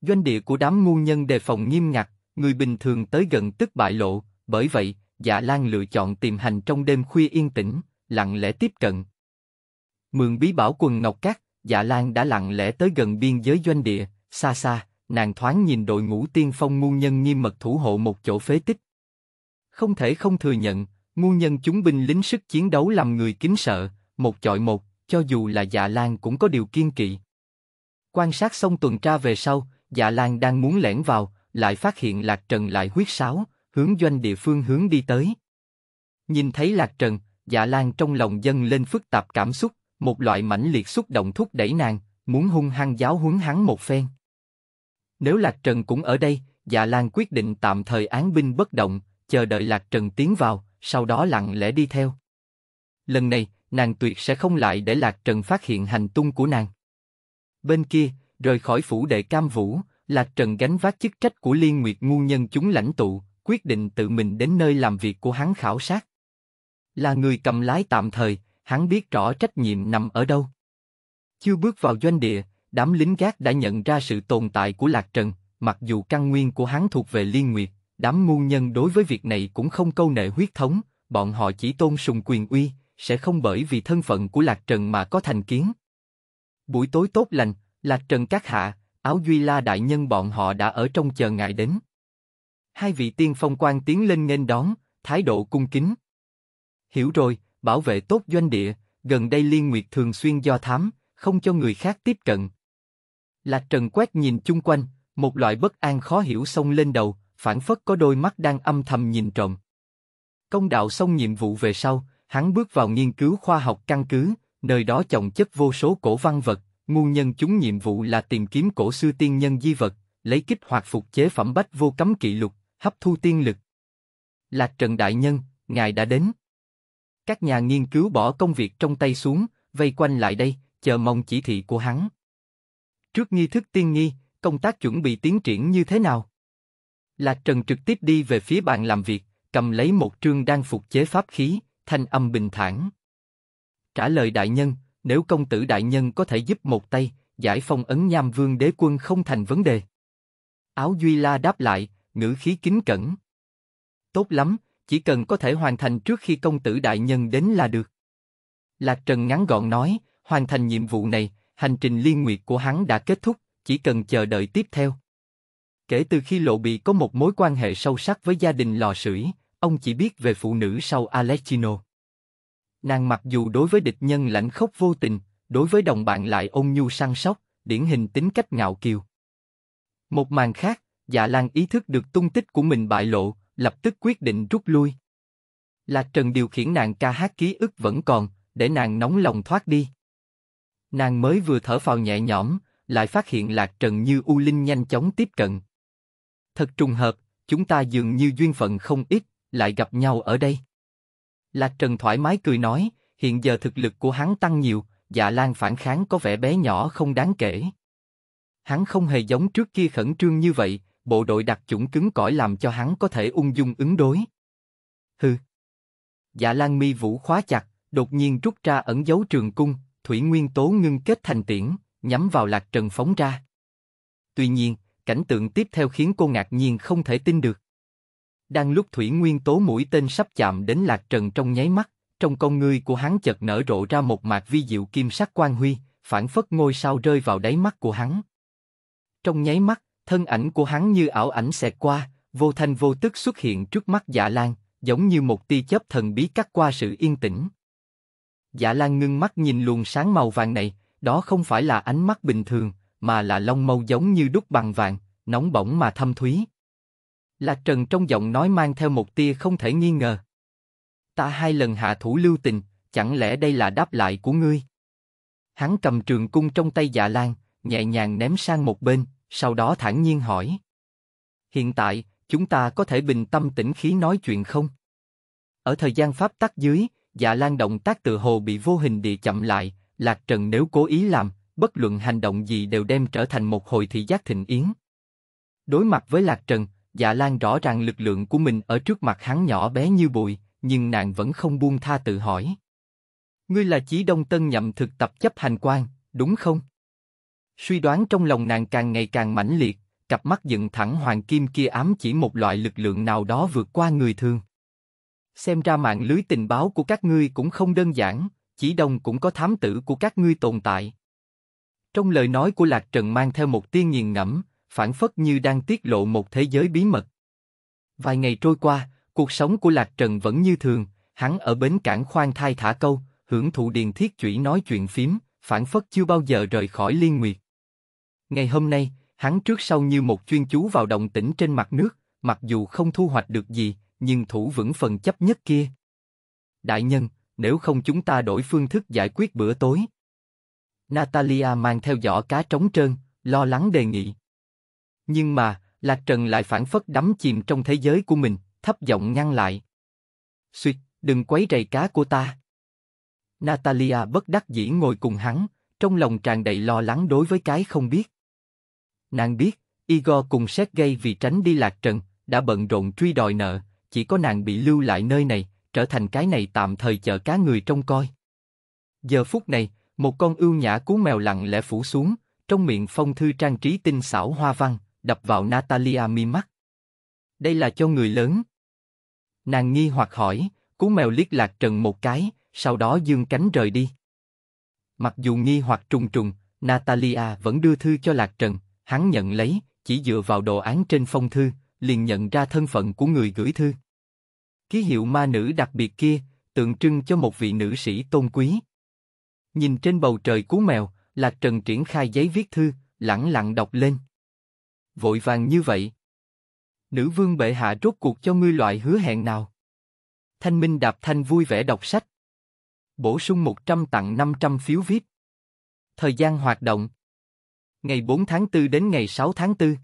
Doanh địa của đám ngu nhân đề phòng nghiêm ngặt, người bình thường tới gần tức bại lộ, bởi vậy, Dạ Lan lựa chọn tìm hành trong đêm khuya yên tĩnh, lặng lẽ tiếp cận. Mường bí bảo quần ngọc cát, Dạ Lan đã lặng lẽ tới gần biên giới doanh địa, xa xa, nàng thoáng nhìn đội ngũ tiên phong ngu nhân nghiêm mật thủ hộ một chỗ phế tích. Không thể không thừa nhận, ngu nhân chúng binh lính sức chiến đấu làm người kính sợ, một chọi một, cho dù là Dạ Lan cũng có điều kiên kỵ. Quan sát xong tuần tra về sau, Dạ Lan đang muốn lẻn vào, lại phát hiện Lạc Trần lại huyết sáo, hướng doanh địa phương hướng đi tới. Nhìn thấy lạc trần, dạ lan trong lòng dâng lên phức tạp cảm xúc, một loại mãnh liệt xúc động thúc đẩy nàng, muốn hung hăng giáo huấn hắn một phen. Nếu lạc trần cũng ở đây, dạ lan quyết định tạm thời án binh bất động, chờ đợi lạc trần tiến vào, sau đó lặng lẽ đi theo. Lần này, nàng tuyệt sẽ không lại để lạc trần phát hiện hành tung của nàng. Bên kia, rời khỏi phủ đệ cam vũ, lạc trần gánh vác chức trách của liên nguyệt ngu nhân chúng lãnh tụ, quyết định tự mình đến nơi làm việc của hắn khảo sát. Là người cầm lái tạm thời, hắn biết rõ trách nhiệm nằm ở đâu. Chưa bước vào doanh địa, đám lính gác đã nhận ra sự tồn tại của Lạc Trần, mặc dù căn nguyên của hắn thuộc về Liên Nguyệt, đám ngu nhân đối với việc này cũng không câu nệ huyết thống, bọn họ chỉ tôn sùng quyền uy, sẽ không bởi vì thân phận của Lạc Trần mà có thành kiến. Buổi tối tốt lành, Lạc Trần các hạ, áo Duy La đại nhân bọn họ đã ở trong chờ ngài đến hai vị tiên phong quan tiến lên nghênh đón, thái độ cung kính. Hiểu rồi, bảo vệ tốt doanh địa, gần đây Liên Nguyệt thường xuyên do thám, không cho người khác tiếp cận. Lạc Trần quét nhìn chung quanh, một loại bất an khó hiểu xông lên đầu, phản phất có đôi mắt đang âm thầm nhìn trộm. Công đạo xong nhiệm vụ về sau, hắn bước vào nghiên cứu khoa học căn cứ, nơi đó chồng chất vô số cổ văn vật, nguồn nhân chúng nhiệm vụ là tìm kiếm cổ sư tiên nhân di vật, lấy kích hoạt phục chế phẩm bách vô cấm kỵ lục, hấp thu tiên lực. Lạc Trần Đại Nhân, ngài đã đến. Các nhà nghiên cứu bỏ công việc trong tay xuống, vây quanh lại đây, chờ mong chỉ thị của hắn. Trước nghi thức tiên nghi, công tác chuẩn bị tiến triển như thế nào? Lạc Trần trực tiếp đi về phía bàn làm việc, cầm lấy một trương đang phục chế pháp khí, thanh âm bình thản. Trả lời đại nhân, nếu công tử đại nhân có thể giúp một tay, giải phong ấn nham vương đế quân không thành vấn đề. Áo Duy La đáp lại, ngữ khí kính cẩn. Tốt lắm, chỉ cần có thể hoàn thành trước khi công tử đại nhân đến là được. Lạc Trần ngắn gọn nói, hoàn thành nhiệm vụ này, hành trình liên nguyệt của hắn đã kết thúc, chỉ cần chờ đợi tiếp theo. Kể từ khi Lộ Bị có một mối quan hệ sâu sắc với gia đình lò sưởi, ông chỉ biết về phụ nữ sau Alechino. Nàng mặc dù đối với địch nhân lạnh khốc vô tình, đối với đồng bạn lại ôn nhu săn sóc, điển hình tính cách ngạo kiều. Một màn khác, Dạ Lan ý thức được tung tích của mình bại lộ, lập tức quyết định rút lui. Lạc Trần điều khiển nàng ca hát ký ức vẫn còn, để nàng nóng lòng thoát đi. Nàng mới vừa thở phào nhẹ nhõm, lại phát hiện Lạc Trần như U Linh nhanh chóng tiếp cận. Thật trùng hợp, chúng ta dường như duyên phận không ít, lại gặp nhau ở đây. Lạc Trần thoải mái cười nói, hiện giờ thực lực của hắn tăng nhiều, dạ lan phản kháng có vẻ bé nhỏ không đáng kể. Hắn không hề giống trước kia khẩn trương như vậy, bộ đội đặc chủng cứng cỏi làm cho hắn có thể ung dung ứng đối. Hừ. Dạ Lan Mi Vũ khóa chặt, đột nhiên rút ra ẩn dấu trường cung, thủy nguyên tố ngưng kết thành tiễn, nhắm vào lạc trần phóng ra. Tuy nhiên, cảnh tượng tiếp theo khiến cô ngạc nhiên không thể tin được. Đang lúc thủy nguyên tố mũi tên sắp chạm đến lạc trần trong nháy mắt, trong con ngươi của hắn chợt nở rộ ra một mạc vi diệu kim sắc quang huy, phản phất ngôi sao rơi vào đáy mắt của hắn. Trong nháy mắt, thân ảnh của hắn như ảo ảnh xẹt qua, vô thanh vô tức xuất hiện trước mắt Dạ Lan, giống như một tia chớp thần bí cắt qua sự yên tĩnh. Dạ Lan ngưng mắt nhìn luồng sáng màu vàng này, đó không phải là ánh mắt bình thường, mà là lông mâu giống như đúc bằng vàng, nóng bỏng mà thâm thúy. Lạc Trần trong giọng nói mang theo một tia không thể nghi ngờ. Ta hai lần hạ thủ lưu tình, chẳng lẽ đây là đáp lại của ngươi? Hắn cầm trường cung trong tay dạ lan, nhẹ nhàng ném sang một bên, sau đó thản nhiên hỏi. Hiện tại, chúng ta có thể bình tâm tĩnh khí nói chuyện không? Ở thời gian pháp tắc dưới, dạ lan động tác tự hồ bị vô hình địa chậm lại, Lạc Trần nếu cố ý làm, bất luận hành động gì đều đem trở thành một hồi thị giác thịnh yến. Đối mặt với Lạc Trần, dạ lan rõ ràng lực lượng của mình ở trước mặt hắn nhỏ bé như bụi, nhưng nàng vẫn không buông tha tự hỏi. Ngươi là chí Đông Tân nhậm thực tập chấp hành quan, đúng không? Suy đoán trong lòng nàng càng ngày càng mãnh liệt, cặp mắt dựng thẳng hoàng kim kia ám chỉ một loại lực lượng nào đó vượt qua người thường. Xem ra mạng lưới tình báo của các ngươi cũng không đơn giản, chỉ đồng cũng có thám tử của các ngươi tồn tại. Trong lời nói của Lạc Trần mang theo một tiên nghiền ngẫm, phản phất như đang tiết lộ một thế giới bí mật. Vài ngày trôi qua, cuộc sống của Lạc Trần vẫn như thường, hắn ở bến cảng khoan thai thả câu, hưởng thụ điền thiết chủy nói chuyện phím, phản phất chưa bao giờ rời khỏi liên nguyệt. Ngày hôm nay, hắn trước sau như một chuyên chú vào động tĩnh trên mặt nước, mặc dù không thu hoạch được gì, nhưng thủ vững phần chấp nhất kia. Đại nhân, nếu không chúng ta đổi phương thức giải quyết bữa tối. Natalia mang theo giỏ cá trống trơn, lo lắng đề nghị. Nhưng mà, Lạc Trần lại phản phất đắm chìm trong thế giới của mình, thấp giọng ngăn lại. Xuyệt, đừng quấy rầy cá của ta. Natalia bất đắc dĩ ngồi cùng hắn, trong lòng tràn đầy lo lắng đối với cái không biết. Nàng biết, Igor cùng Sergei vì tránh đi lạc trần, đã bận rộn truy đòi nợ, chỉ có nàng bị lưu lại nơi này, trở thành cái này tạm thời chờ cá người trông coi. Giờ phút này, một con ưu nhã cú mèo lặng lẽ phủ xuống, trong miệng phong thư trang trí tinh xảo hoa văn, đập vào Natalia mi mắt. Đây là cho người lớn. Nàng nghi hoặc hỏi, cú mèo liếc lạc trần một cái, sau đó dương cánh rời đi. Mặc dù nghi hoặc trùng trùng, Natalia vẫn đưa thư cho lạc trần, Hắn nhận lấy, chỉ dựa vào đồ án trên phong thư, liền nhận ra thân phận của người gửi thư. Ký hiệu ma nữ đặc biệt kia, tượng trưng cho một vị nữ sĩ tôn quý. Nhìn trên bầu trời cú mèo, Lạc Trần triển khai giấy viết thư, lẳng lặng đọc lên. Vội vàng như vậy. Nữ vương bệ hạ rốt cuộc cho ngươi loại hứa hẹn nào? Thanh Minh Đạp Thanh vui vẻ đọc sách. Bổ sung 100 tặng 500 phiếu viết Thời gian hoạt động, Ngày 4 tháng 4 đến ngày 6 tháng 4